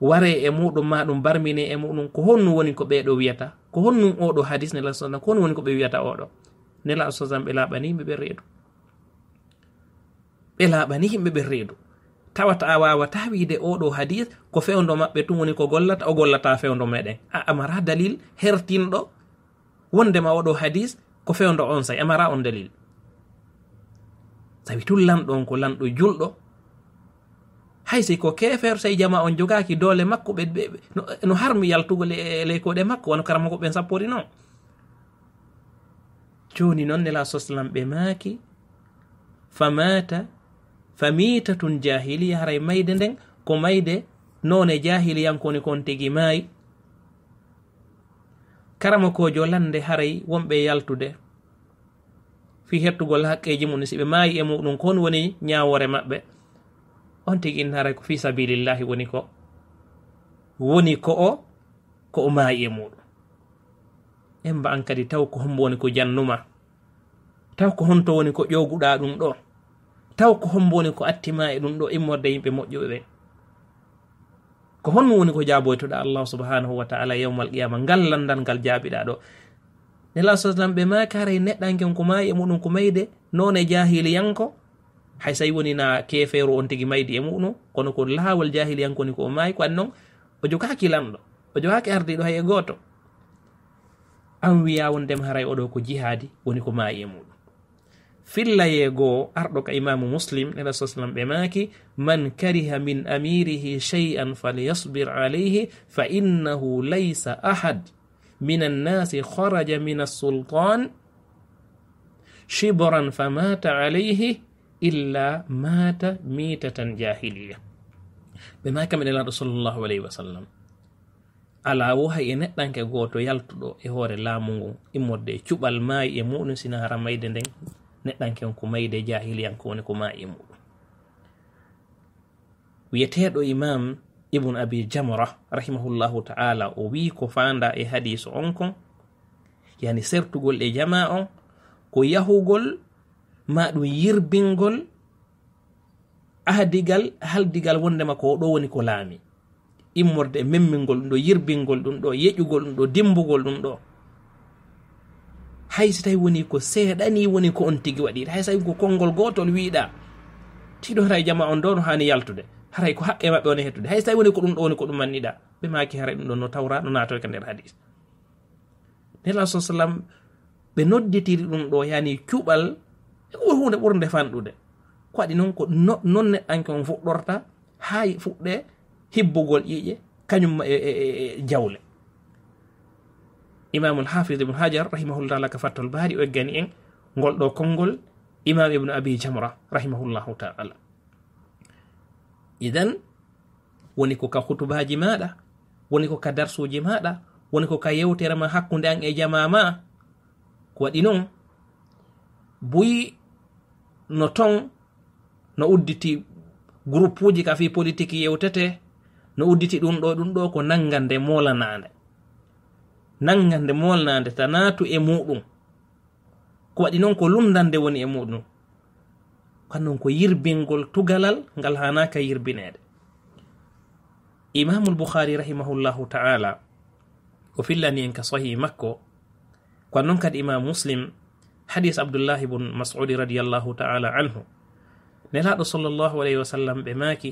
ware e muɗum maɗum barmine e muɗum ko honnum woni ko ɓeɗo wiyata ko honnum oɗo hadis nela sa ko honnum woni ko ɓe wiyata oɗo nela sasam ɓe laɓanimɓe ɓen reedu ɓe laɓani himɓe ɓen reedu tawata a wawata wiide oɗo hadis ko fewdo maɓɓe tun woni ko gollata o gollata fewdo meɗen a amara dalil hertinɗo wondema oɗo hadis ko fewdo on say amara on dalil sawi tullanɗon ko lanɗo julɗo hay si ko kefer sey jama on jogaki doole makko ɓe no harmi yaltugo ley koɗe makko wono karamogo ɓen sappori noon joni noon nela soslam ɓe maaki famata famitatun jahiliya haray mayde nden ko mayde none jahiliyankoni kon tigi maayi karama kojo lande haray wonɓe yaltude fi hettugol haqqeji mum si ɓe maayi e muɗum kon woni ñawore maɓɓe on tigi inaray ko fi sabilillahi woni ko woni ko o ko o maayi e muɗum emba an kadi taw ko hombo woni ko jannuma taw ko honto woni ko ƴoguɗa ɗum ɗo taw ko hombo woni ko attima e ɗum ɗo immorde yimɓe moƴƴuɓe ɓe ko honmo woni ko jaboytoɗa allahu subhanahu wa taala yewmal qiyama ngal landal ngal jaaɓiɗa ɗo nela sa sallam ɓe makaray neɗɗan gen ko maayi e muɗum ko mayde none jahili yanko hay say woni na kefeero on tigi maydi e muɗum kono ko laawol jahiliyankoni ko may ko annon noon o jogaki lamdo o ardi ardiɗo hay e goto an wiya dem haray oɗo ko jihadi woni ko may e muɗum fillaye go arɗo ka imamu muslim ne sa sallam ɓe maaki man kariha min amirihi shay'an falyasbir alayhi fa innahu laysa ahad min annasi kharaja min as-sultan shibran famata alayhi illa mata mitatan jahiliya ɓe maka meɗen laɗo salllahu alayhi wa sallam ala woha e neɗɗanke goto yaltuɗo e hoore laamu ngon immorde e e cuɓal maayi e muɗum sina hara mayde nden neɗɗanken ko mayde e jahiliyanko woni ko maayi e muɗum wiyeteɗo imam ibnu abi jamra rahimahullahu taala o wi ko fanda e hadis on kon yani sertugol e jama on ko yahugol ma ɗum yirbingol ahdigal haldigal wondema ko oɗo woni ko laami immorde e memmingol ɗum ɗo yirbingol ɗum ɗo yeƴugol ɗum ɗo dimbugol ɗum ɗo hay so tawi woni ko seeɗani woni ko on tigi waɗiɗa hay so tawi ko konngol gotol wiiɗa tiɗo haray jama on ɗo no hani yaltude haray ko haqqe maɓɓe woni hettude hay so tawi woni ko ɗum ɗo woni ko ɗum manniɗa ɓe maaki haray ɗum ɗo no tawra no natoyka nder hadis nelaso sallam ɓe nodditiri ɗum ɗo yani cuɓal ko hunde ɓurde fanɗude ko waɗi noon ko nonne anken fuɗɗorta haa fuɗɗe hibbugol ƴiiƴe kañum e, e, e, e jawle imamul hafid ibne hajar rahimahullah taala ka fattol baari o eggani en ngol ɗo konngol imam ibnu abi jamra rahimahullahu taala idan woni ko ka hutubaji maɗa woni ko ka darsuji maɗa woni ko ka ma hakkunde an e jama ma ko waɗi noon boyi no ton no udditi groupeuji ka fi politique yewtete no udditi ɗum ɗo ɗum ɗo ko nangande molanande nangande molanande ta natu e muɗum ko waɗi noon ko lundande woni e muɗum kannon ko yirbingol tugalal ngal hanaka yirbinede imamu lboukhari rahimahullahu taala o fillani en ka sahi makko kannon kadi imam muslim hadis abdoullahi bun masudi radiallahu taala anhu nelaɗo sallllahu alayhi wa sallam ɓe maaki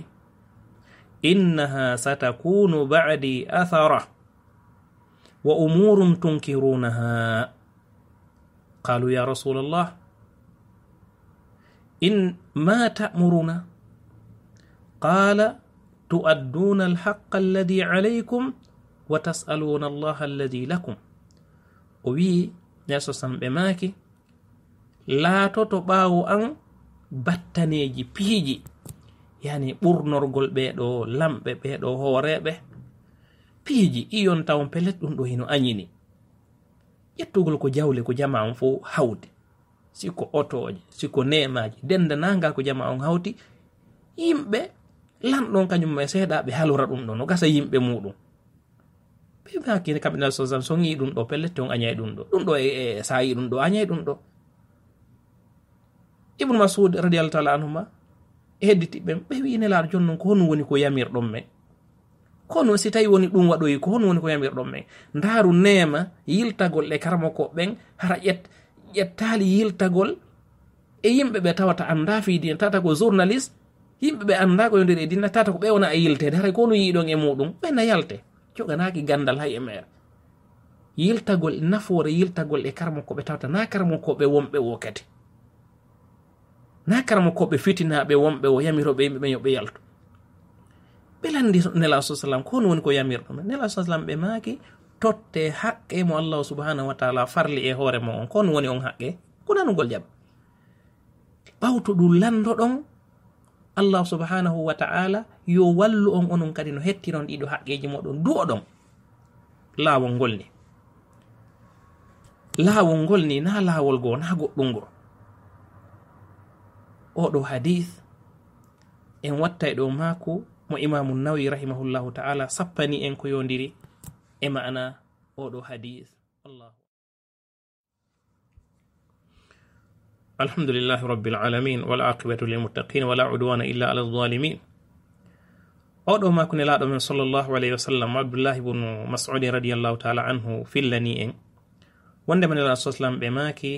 innaha satakunu badi athara wa umurum tunkirunaha qalu ya rasul in ma ta'muruna qala tuadduna تؤدون الحق الذي عليكم وتسألون الله الذي لكم وي يسوسن بماكي laatoto ɓaawo an battaneeji piiji yani ɓurnorgol ɓeeɗo lamɓe ɓeeɗo hooreeɓe piiji iyon taw pelet ɗum ɗo hino añini ƴettugol ko jawle ko jama on fof hawti siko otooje siko nemaaji dendanangal ko jama on hawti yimɓe lanɗon kañum e seeɗaɓe halora ɗum ɗo no gasa yimɓe muɗum ɓe makkine kamɓe nal sosam songi ɗum ɗo pelletto añay ɗum ɗo ɗum ɗo e, e, e sayi ɗum ɗo añay ɗum ɗo ibnu masud radiallahu taala anhuma e hedditiɓɓen ɓe wi nelaaɗo jonnon ko honum woni ko yamirɗon men ko non si tawi woni ɗum waɗoyi ko honum woni ko yamirɗon men ndaaru nema yiltagol e karamo ko ɓen hara ƴet ƴettaali yiltagol e yimɓe ɓe tawata annda fiidin tawata ko journaliste yimɓe ɓe annda ko yondiri e dinna tawata ko ɓe wona e yiltede haray ko onum yiiɗon e muɗum ɓe na yalte joganaaki gandal hay e maire yiltagol nafoore yiltagol e karamo koɓe tawata na karamo koɓe wonɓe wo kadi na karama koɓe fitinaɓe wonɓe o yamiroɓe yimɓe ɓen yo be yaltu be landi nela sa sallam ko woni ko yamir ɗum nela sa sallam ɓe maaki totte haqqe mo allahu subhanahu wa taala farli e hoore mo on kon woni on haqqe ko nanugol jaɓa ɓawto ɗum landoɗon allah subhanahu wa taala yo wallu on onon kadi no hettiron ɗiɗo haqqeji moɗon du'oɗon laawol ngol ni laawol ngol ni na laawol goo na goɗɗum ngoo oɗo hadis en wattai ɗo maako mo imamu nawi rahimahullahu taala sappani en ko yodiri e ma'ana oɗo hadis الحمد لله رب العالمين والعاقبة للمتقين ولا عدوان إلا على الظالمين أدو ما كن لا من صلى الله عليه وسلم عبد الله بن مسعود رضي الله تعالى عنه في اللني إن وندم من الله صلى الله عليه وسلم بماكي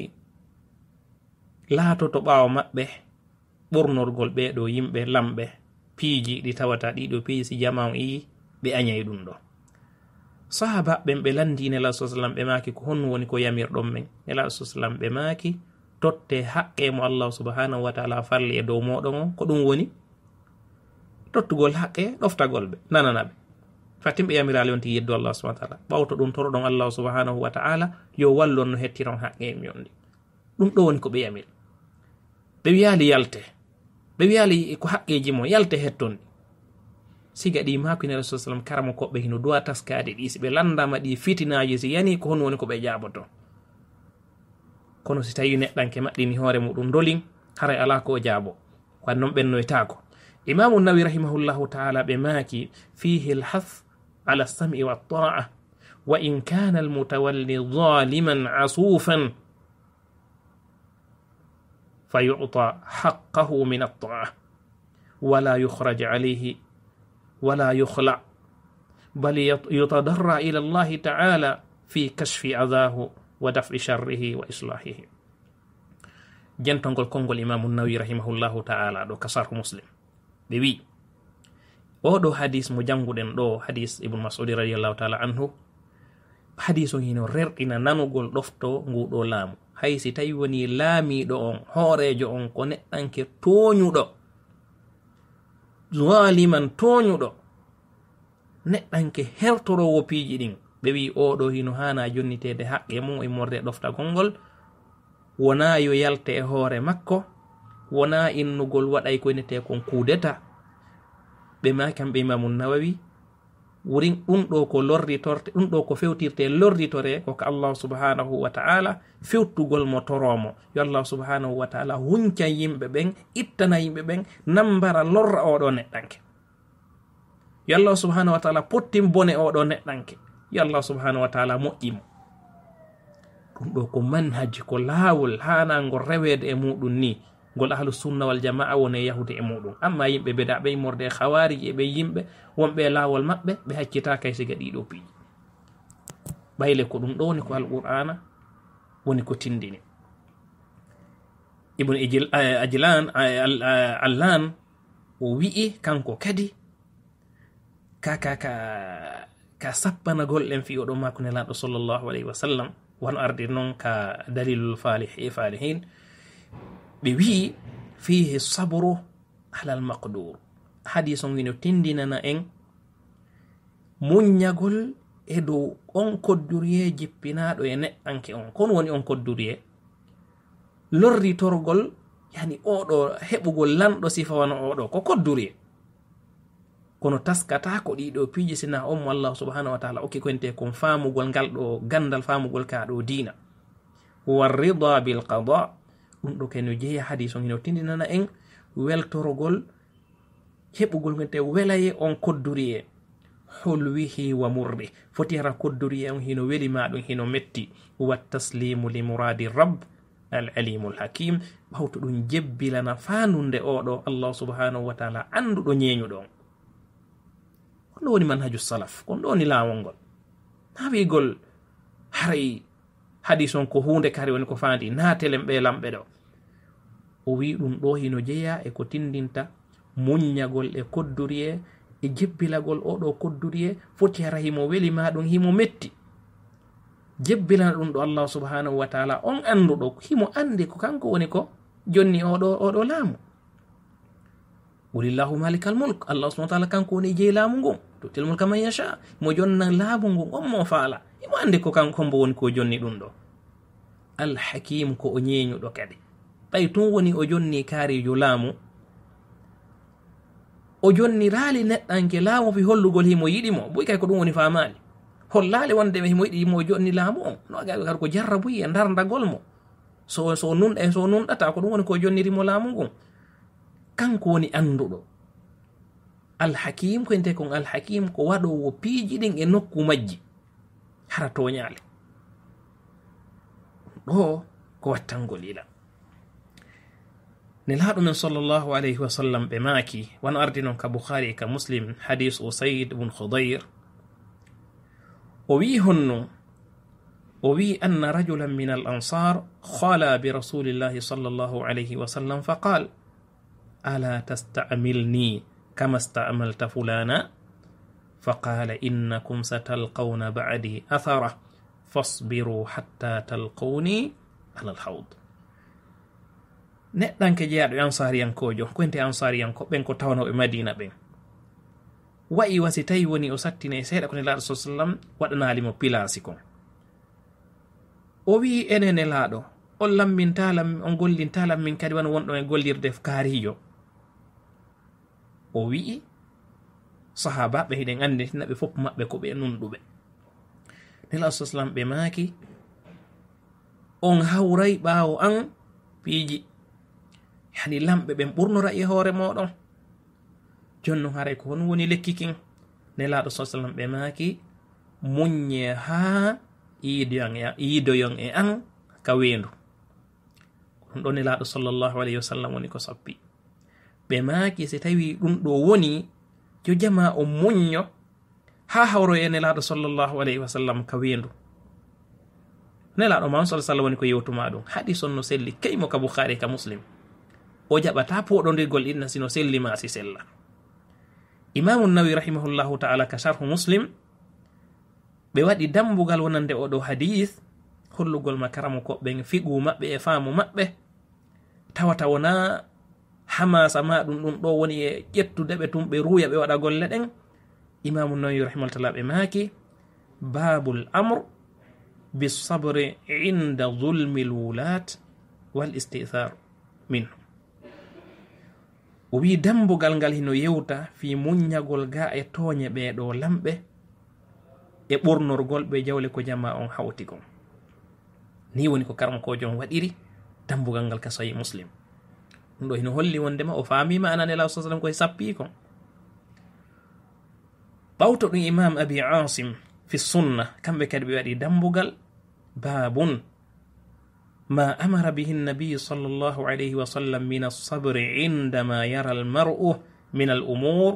لا تطبع مأبه ɓurnorgol ɓeeɗo yimɓe lamɓe piiji ɗi tawata ɗiɗo piiji si jamam yi ɓe añayi ɗum ɗo sahaba ɓen ɓe landi nelaa sa salam ɓe maaki ko honno woni ko yamirɗon men nelaa sa salam ɓe maaki totte haqqe mo allahu subhanahu wa taala falli e dow moɗon o ko ɗum woni tottugol haqqe ɗoftagol ɓe nanana ɓe fattin ɓe yamirali on ti yeddo allah subahana taala ɓawto ɗum toroɗon allahu subhanahu wa taala yo wallon no hettiron haqqe e mion ɗi ɗum ɗo woni ko ɓe yamiri ɓe wiyali yalte ɓe wiyali ko haqqeji mo yalta e hettonɗe siga ɗi makkine rasul sallam karama koɓɓe hino duwa taskade ɗi siɓe landama ɗi fitinaji si yani ko hon woni koɓe jaboto kono si tawi neɗɗanke maɗɗini hoore muɗum dolin haray ala ko o jaabo wan noon ɓennoytako imamu nawi rahimahullahu taala ɓe maaki fihi lhath ala sami wa wa in kana almutawalli zaliman asufan فيعطى حقه من الطاعة ولا يخرج عليه ولا يخلع بل يتضرع إلى الله تعالى في كشف أذاه ودفع شره وإصلاحه jentongol konngol imamu nawi rahimahullahu taala ɗo kasarhu muslim ɓe wi oɗo hadis mo janguɗen ɗo hadis ibnu masudi radiallahu taala anhu hadis o hino rerɗina nanugol ɗofto nguɗo laamu hay si tawi woni laamiɗo on hoorejo on ko neɗɗanke toñuɗo zaliman toñuɗo neɗɗanke hertorowo piiji ɗin ɓe wi oɗo hino hana jonnitede haqqe mum e morde ɗoftagol ngol wona yo yalta e hoore makko wona innugol waɗay koynete kon kudeta ɓe ma kamɓe mamun nawawi wuri ɗumɗo ko lorritorte ɗumɗo ko fewtirte lorritore koko allahu subhanahu wa taala fewtugol mo toromo yo allahu subhanahu wa taala hunca yimɓe ɓen ittana yimɓe ɓen nambara lorra oɗo neɗɗanke yo allahu subhanahu wa taala pottin bone oɗo neɗɗanke yo allahu subhanahu wa taala moƴƴimo ɗum ɗo ko manhaji ko laawol hanango rewede e muɗum ni ngol ahlu sunna wal jama'a woni e yahude e muɗum amma yimɓe bedaɓe morde e hawari eɓe yimɓe wonɓe e lawol maɓɓe ɓe haccita kay siga ɗiɗo piiji ɓayle ko ɗum ɗo woni ko alqur'ana woni ko tindini ibn eh, ajlan eh, eh, allan o wi'i kanko kadi ka kaka ka sappana golɗen fi oɗo mako nelaɗo sallllahu alayhi wa sallam wan ardi noon ka dalilul falihi e falihin ɓe wi'i fihi saburu alal maqdur hadis on wino tindinana en munyagol e dow on koddurie jippinaɗo e neɗɗanke on kon woni on koddurie lorritorgol yani oɗo heɓugol lanɗo sifawana oɗo ko koddurie kono taskata ko ɗiɗo piiji sina on mo allahu subhanahu wa taala okki koente kon famugol ngal ɗo gandal famugol ka ɗo dina warrida bilkada ɗum ɗo keno jeeyi hadis on ino tindinana en weltorogol heɓugol gente welaye on koddori e holwihi wa murri foti hara koddori e on hino weli maɗum hino metti wa taslimu li muradi rabb al alimu l hakim ɓawto ɗum jebbilana fanunde oɗo allah subhanahu wa taala anduɗo ñeñuɗon on ɗo woni manhaju salaf kon ɗo woni lawol ngol nawigol haray hadis on ko hunde kari woni ko fandi na telem ɓe lamɓe ɗo o wi ɗum ɗo hino jeeya e ko tindinta muñagol e koddurie e jebbilagol oɗo koddurie foti hara himo weli maɗum himo metti jebbilana ɗum ɗo allah subhanahu wa taala on anduɗo himo andi ko kanko woni ko jonni oɗo oɗo laamu ulillahu malikal mulk allah subhanahu wa ta'ala kanko woni jeyi laamu ngun til mulka man yasha mo jonna laamu ngo on mo faala mo ande ko kanko mbo woni ko jonni do al hakim ko o do kadi ɓay tun woni o jonni jo laamu o jonni jonniraali neɗɗanke laamu fi hollugol himo yidi mo buy kay ko ɗum woni faamaali hollaale wonde ɓe himo yidi mo jonni laamu on no aga kadi ko jarra buy e ndardagol mo so so nun so nunɗata ko ɗum woni ko jonnirimo laamu ngun kanko woni annduɗo alhakim ko ente kon alhakim ko waɗowo piiji ɗin e nokku majji hara toñaale ɗo ko wattangol ila nelaɗo men sallllahu alayhi wasallam ɓe maaki wano ardi noon ka bukhari ka muslim hadis usaid bun hudayr o wi honno o wi anna rajulan min al ansar khala bi rasulillahi sallllahu alayhi wasallam fa qala alaa tastacmilnii kama stacmalta fulaana faqaala innakum satalqawna bacdii athara fasbiruu hattaa talqawnii alal hawd neɗɗanke jeyaɗo e ansariyankojo ko wente ansariyanko ɓen ko tawanoɓe madina ɓen wa'i wasi tawi woni o sattine e seeɗa ko nelaaɗo sa sallam waɗanaalimo pilasi kon o wi'i ene nelaaɗo on lammintalam on gollinta lammin kadi wan wonɗon e gollirde kaarijo o wi'i sahabaɓe hiɗen andi tina ɓe fof maɓɓe ko ɓe nunɗuɓe nela saslam ɓe maaki on hawray ɓaawo an piiji yani lamɓe ɓen ɓurnora e hoore moɗon jonno haray ko hon woni lekki kin nelaɗo sallam ɓe maaki muñe haa yiidoyon ya, e an ka weendu ɗum ɗo nelaɗo sallllahu alayhi wa sallam woni ko sappi ɓe maaki se tawi ɗum ɗo woni yo jama o muñño ha hawro e nelaɗo sallllahu alayhi wa sallam ka wendu nelaɗo mam sa sallam woni ko yewtuma ɗum haɗi sonno selli keymo ka bukhari ka muslim o jaɓata poɗodirgol inna sino sellimasi sella imamu nawi rahimahullahu taala ka sharhu muslim ɓe waɗi dambugal wonande oɗo hadis hollugol makaramu koɓɓen figu maɓɓe e faamu maɓɓe tawata wona hamasa maɗum ɗum ɗo woni e ƴettude ɓe tum ɓe ruya ɓe waɗa golle ɗen imamu nawi rahimahu tala ɓe maaki babu l amre bisabre inda zulmi l wulat wal istihar minhu o wi dambugal ngal hino yewta fi muñagol ga e tooñe ɓeɗo lamɓe e ɓurnorgol ɓe jawle ko jama on hawti gon ni woni ko karmakojo on waɗiri dambugal ngal ka sawi muslim ɗum ɗo hino holli wondema o famima anan elaw sa sallam koye sappi kon ɓawto ɗum imam abi asim fi sunna kamɓe kadi ɓe waɗi dambugal babun ma amara bihi nnabiyu sall llahu alayhi wa sallam min alsabri indama yara almar'u min al'umur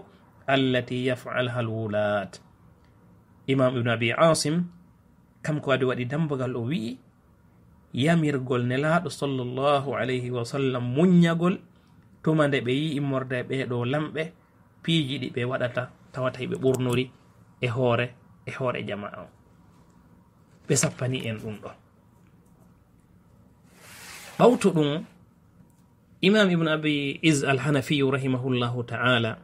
allati yafalha alwulat imam ibnu abi asim kanko ade waɗi dambugal o wi'i yamirgol nelaɗo sallllahu alayhi wa sallam munyagol tuma nde ɓe yi immorde ɓeɗo lamɓe piiji ɗi ɓe waɗata tawata ɓe ɓurnori e hoore e hoore jama'a o ɓe sappani en ɗum ɗo ɓawto ɗum imam ibnu abi is alhanafiyu rahimahullahu ta'ala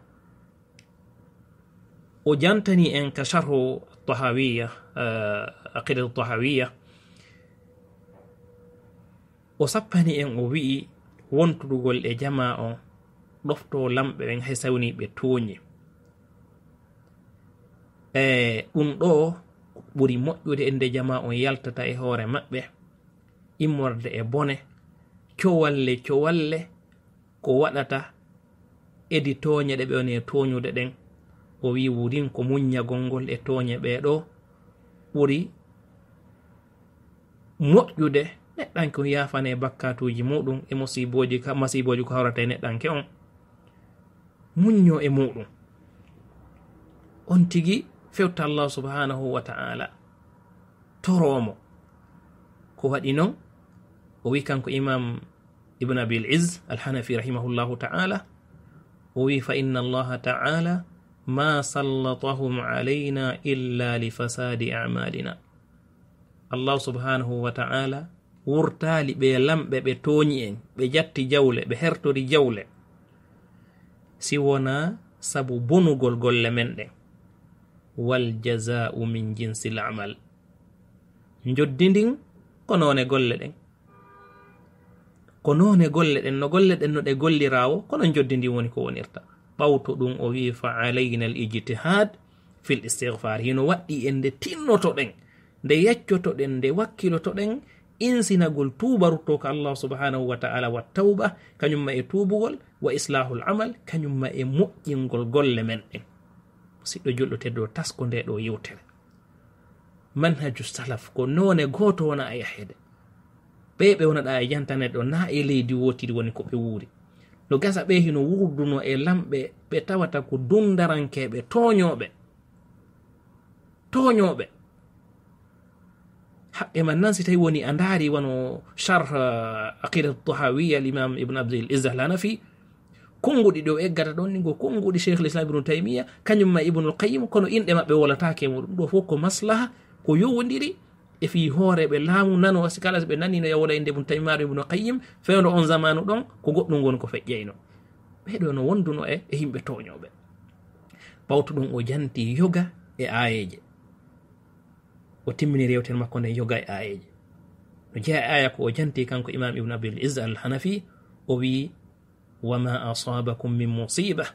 o jantani en ka sharhu tahawiya aqidat tahawiya o sappani en o wi'i wontuɗugol e jama o ɗofto lamɓe ɓen hay sawni ɓe tooñe e ɗum ɗo ɓuri moƴƴude e nde jama on yaltata e hoore maɓɓe immorde e bone cowalle cowalle ko waɗata edi tooñe ɗe ɓeone tooñude ɗen o wi wurin ko muññagol ngol e tooñe ɓee ɗo ɓuri moƴƴude neɗɗanke on yafane bakkatuji muɗum e musiboji masiboji ko hawrata e neɗɗanke on muñño e muɗum on tigui fewta allah subhanahu wa taala toromo ko waɗi noon o wi kanko imam ibne abi l is alhanafi rahimahullahu taala o wi fa inna allaha taala ma sallatahum alayna illa li fasadi amalina allah subhanahu wa taala wurtaali ɓe lamɓe ɓe tooñi en ɓe jatti jawle ɓe hertori jawle siwona sabu bonugol golle men ɗe waljaza'u min jinsi l amal joddi ndin ko none golle ɗen ko none golle ɗen no golle ɗen no ɗe gollirawo kono joddi ndin woni ko wonirta ɓawto ɗum o wi fa alayna al ijtihad fil istihfar hino waɗɗi en nde tinnoto ɗen nde yaccoto ɗen nde wakkiloto ɗen insinagol tubarutto ko allah subhanahu wa taala wa tawba kañumma e tubugol wa islahu lamal kañumma e moƴƴingol golle men ɗen siɗɗo julɗo teddo tasko nde ɗo yewtere manhaju salaf ko none goto wona a yahede ɓe ɓe wonaɗa e yantaneɗo na e leydi wotiri woni ko ɓe wuuri no gasa ɓe hino wurduno e lamɓe ɓe tawata ko dundarankeɓe toñoɓe toñoɓe haɓɓe man nan si tawi woni a ndaari wano char uh, aqidat tahawiya limam ibnu abdil izahlanafi konnguɗi ɗi o eggata ɗon ni go konnguɗi cheikh lislam ibnu taymiya kañum ma ibnul qayim kono inɗe maɓɓe wolatake mo ɗum ɗo fof ko maslaha ko yowdiri e fi hooreɓe laamu nano si kala ɓe nanino e wola innde ibnu taymimaɗo ibnu qayim fewndo on zamanu ɗon ko goɗɗum ngon ko feƴƴeyno ɓeeɗo no wonduno e e yimɓe toñoɓe bawto ɗum o janti yoga e ayeje o timmini rewten makko nden yoga e ayeji no jeeya aya ko o janti kanko imam ibnu abi lizza al hanafi o wi wama asabakum min musiba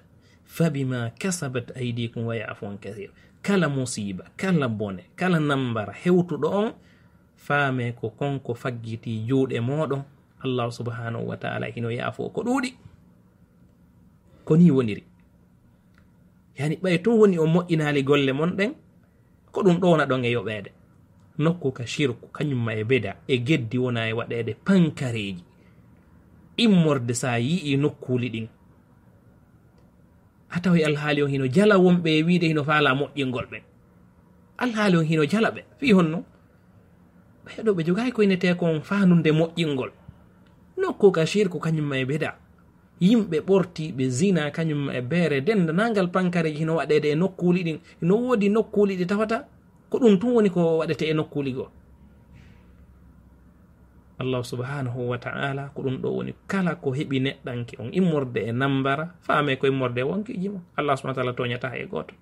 fabima kasabat aidikum wa yafon kahir kala musiba kala bone kala nambara hewtuɗo on faame ko konko faggiti juuɗe moɗon allahu subhanahu wa taala hino yaafo ko ɗuuɗi ko ni woniri yani ɓay to woni o moƴƴinali golle mon ɗen ko ɗum ɗowna ɗon e yoɓeede nokku ka shirku kañumma e beda e geddi wona e waɗede pankareji immorde sa yii nokkuli ɗin a tawi alhaali on hino jala wonɓe e wiide hino faala moƴƴingol ɓen alhaali on hino jala ɓe fi honno ɓeeɗo ɓe jogayi koyneteekon fanunde moƴƴingol nokku ka shirku kañumma e beda yimɓe ɓortiɓe zina kañumma e beere ndendanagal pankareji hino waɗede e nokkuli ɗin ino woodi nokkuli ɗi tawata ko ɗum tun woni ko waɗete e nokkuli goo allahu subhanahu wa taala ko ɗum ɗo woni kala ko heɓi neɗɗanke on immorde e nambara faame koye morde e wonkiji mo allah subahana taala toñata ha e gooto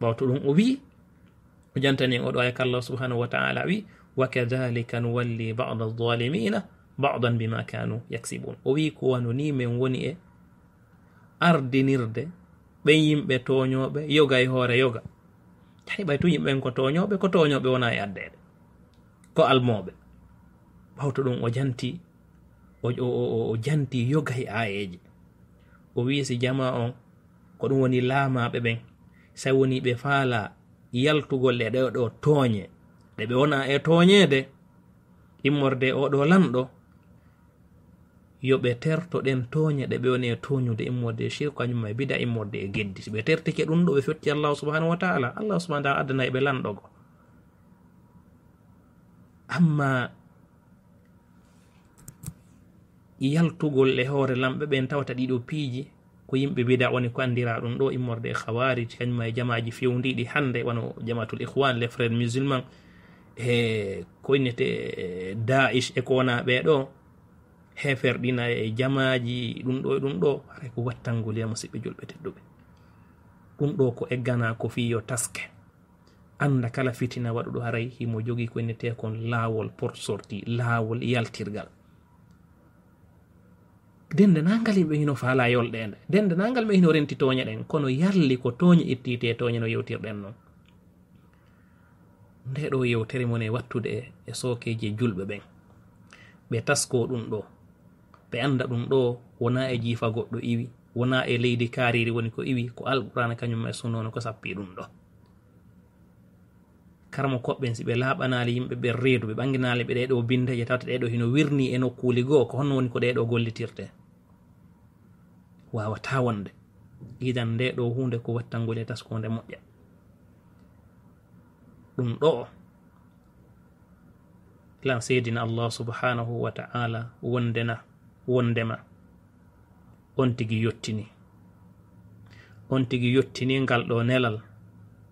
ɓawto ɗum o wii o jantani en oɗo ayaka allahu subhanahu wa taala wi wa kadalika nuwalli bada alzalimina badan bima kanu yaksibun o wii ko wano ni min woni e ardinirde ɓen yimɓe toñoɓe yoga e hoore yoga heɓay tun yimɓeɓen ko toñoɓe ko toñoɓe wona e addeɗe ko almoɓe ɓawto ɗum o janti o janti yoga e ayeje o wiisi jama on ko ɗum woni laamaɓe ɓen sai woni ɓe faala yaltugol e ɗe ɗoɗo toñe ɗe ɓe wona e toñede immorde oɗo lanɗo yoɓe terto ɗen toñe ɗe ɓe woni e toñude immorde e shirku kañumma e bida immorde e geddi soɓe tertike ɗum ɗo ɓe fetti allahu subhanahu wa taala allahu subahana taala addana eɓe lanɗogo amma yaltugol e hoore lamɓe ɓen tawata ɗiɗo piiji ko yimɓe bida woni ko andira ɗum ɗo immorde e khawarij kañumma e jamaji fewndiɗi hande wono jamatul ihwan le frére musulman e ko innete daish e ko wona ɓeɗo heferɗina e jamaaji ɗum ɗo e ɗum ɗo ara ko wattangoliya musidɓe julɓe tedduɓe ɗum ɗo ko eggana ko fi yo taske anda kala fitina waɗuɗo haray himo jogi ko enne tekon laawol por sorti laawol yaltirgal dende nangal yimɓe hino faala yolɗe nde dende nangal ɓe hino renti tooñe ɗen kono yalli ko tooñe ittite e tooñe no yewtirɗen noon nde ɗo yewtere mon e wattude e sookeji e julɓe ɓen ɓe tasko ɗum ɗo ɓe annda ɗum ɗo wona e jiifa goɗɗo iwi wona e leydi kaariri woni ko iwi ko alqurana kañum e sunnono ko sappi ɗum ɗo karmo koɓɓen si ɓe laaɓanali yimɓe ɓen reedu ɓe ɓanginali ɓe ɗeɗo bindeje tawta ɗeɗo hino wirni e nokkuli goo ko honno woni ko ɗeɗo gollitirte wawata wonde idan nde ɗo hunde ko wattangole taskode moƴƴa ɗum ɗo lan seydina allah subhanahu wa taala wondena wondema on tigi yottini on tigi yottini ngal ɗo nelal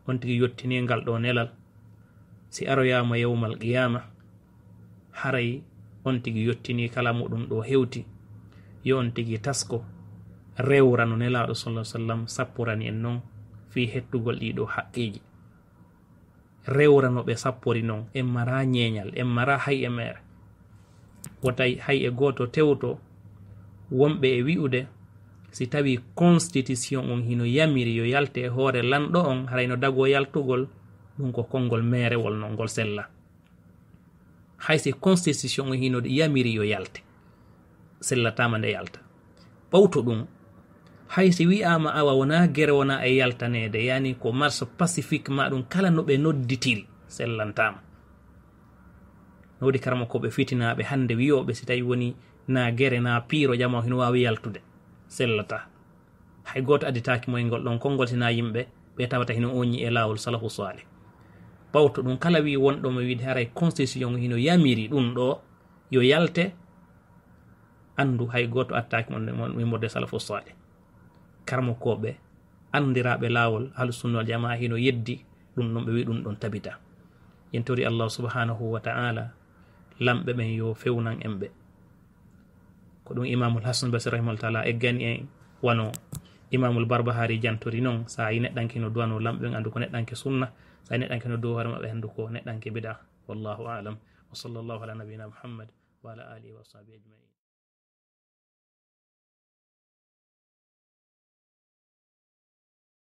on tigi yottini ngal ɗo nelal si aroyama yawmal qiyama haray on tigi yottini kala muɗum ɗo hewti yo on tigi tasko rewrano nelaɗo salah sallam sappurani en noon fi hettugol ɗiɗo haqqiji rewrano ɓe sappori noon en mara ñeñal en mara hay emere watay hay e gooto tewto wonɓe e wi'ude si tawi constitution on hino yamiri yo yalte e hoore lanɗo on harayno dagoo yaltugol ɗum ko konngol meerewol non ngol sella hay si constitution on hino yamiri yo yalte sellatama nde yalta ɓawto ɗum hay si wi'ama awa wona gerewona e yaltanede yani ko mars pacifique maɗum kala no ɓe nodditiri sellantama nowdi karma koɓe fitinaɓe hande wiyoɓe si tawi woni na gere na piiro jama hino wawi yaltude sellata hay goto additaki moye ngol ɗon konngol sina yimɓe ɓe tawata hino oñi e lawol salahu salih ɓawto ɗum kala wi wonɗomo wiide haray constitution hino yamiri ɗum ɗo yo yalte andu hay goto attaki mimode salahu salih karmo koɓe andiraɓe lawol halsunnal jama hino yeddi ɗum ɗon ɓe wi ɗum ɗon tabita yentori allah subhanahu wa ta'ala lamɓe ɓen yo fewnan en ɓe ko ɗum imamul hasnul basir rahimahu taala eggani en wano imamul barbahari jantori noon sa yi neɗɗanke no duwano lamɓe ɓen anndu ko neɗɗanke sunna sa yi neɗɗanke no dow hoore maɓɓe anndu ko neɗɗanke bida wallahu alam wa sallllahu ala nabina muhammad wa ala alihi wa sahbihi ajmain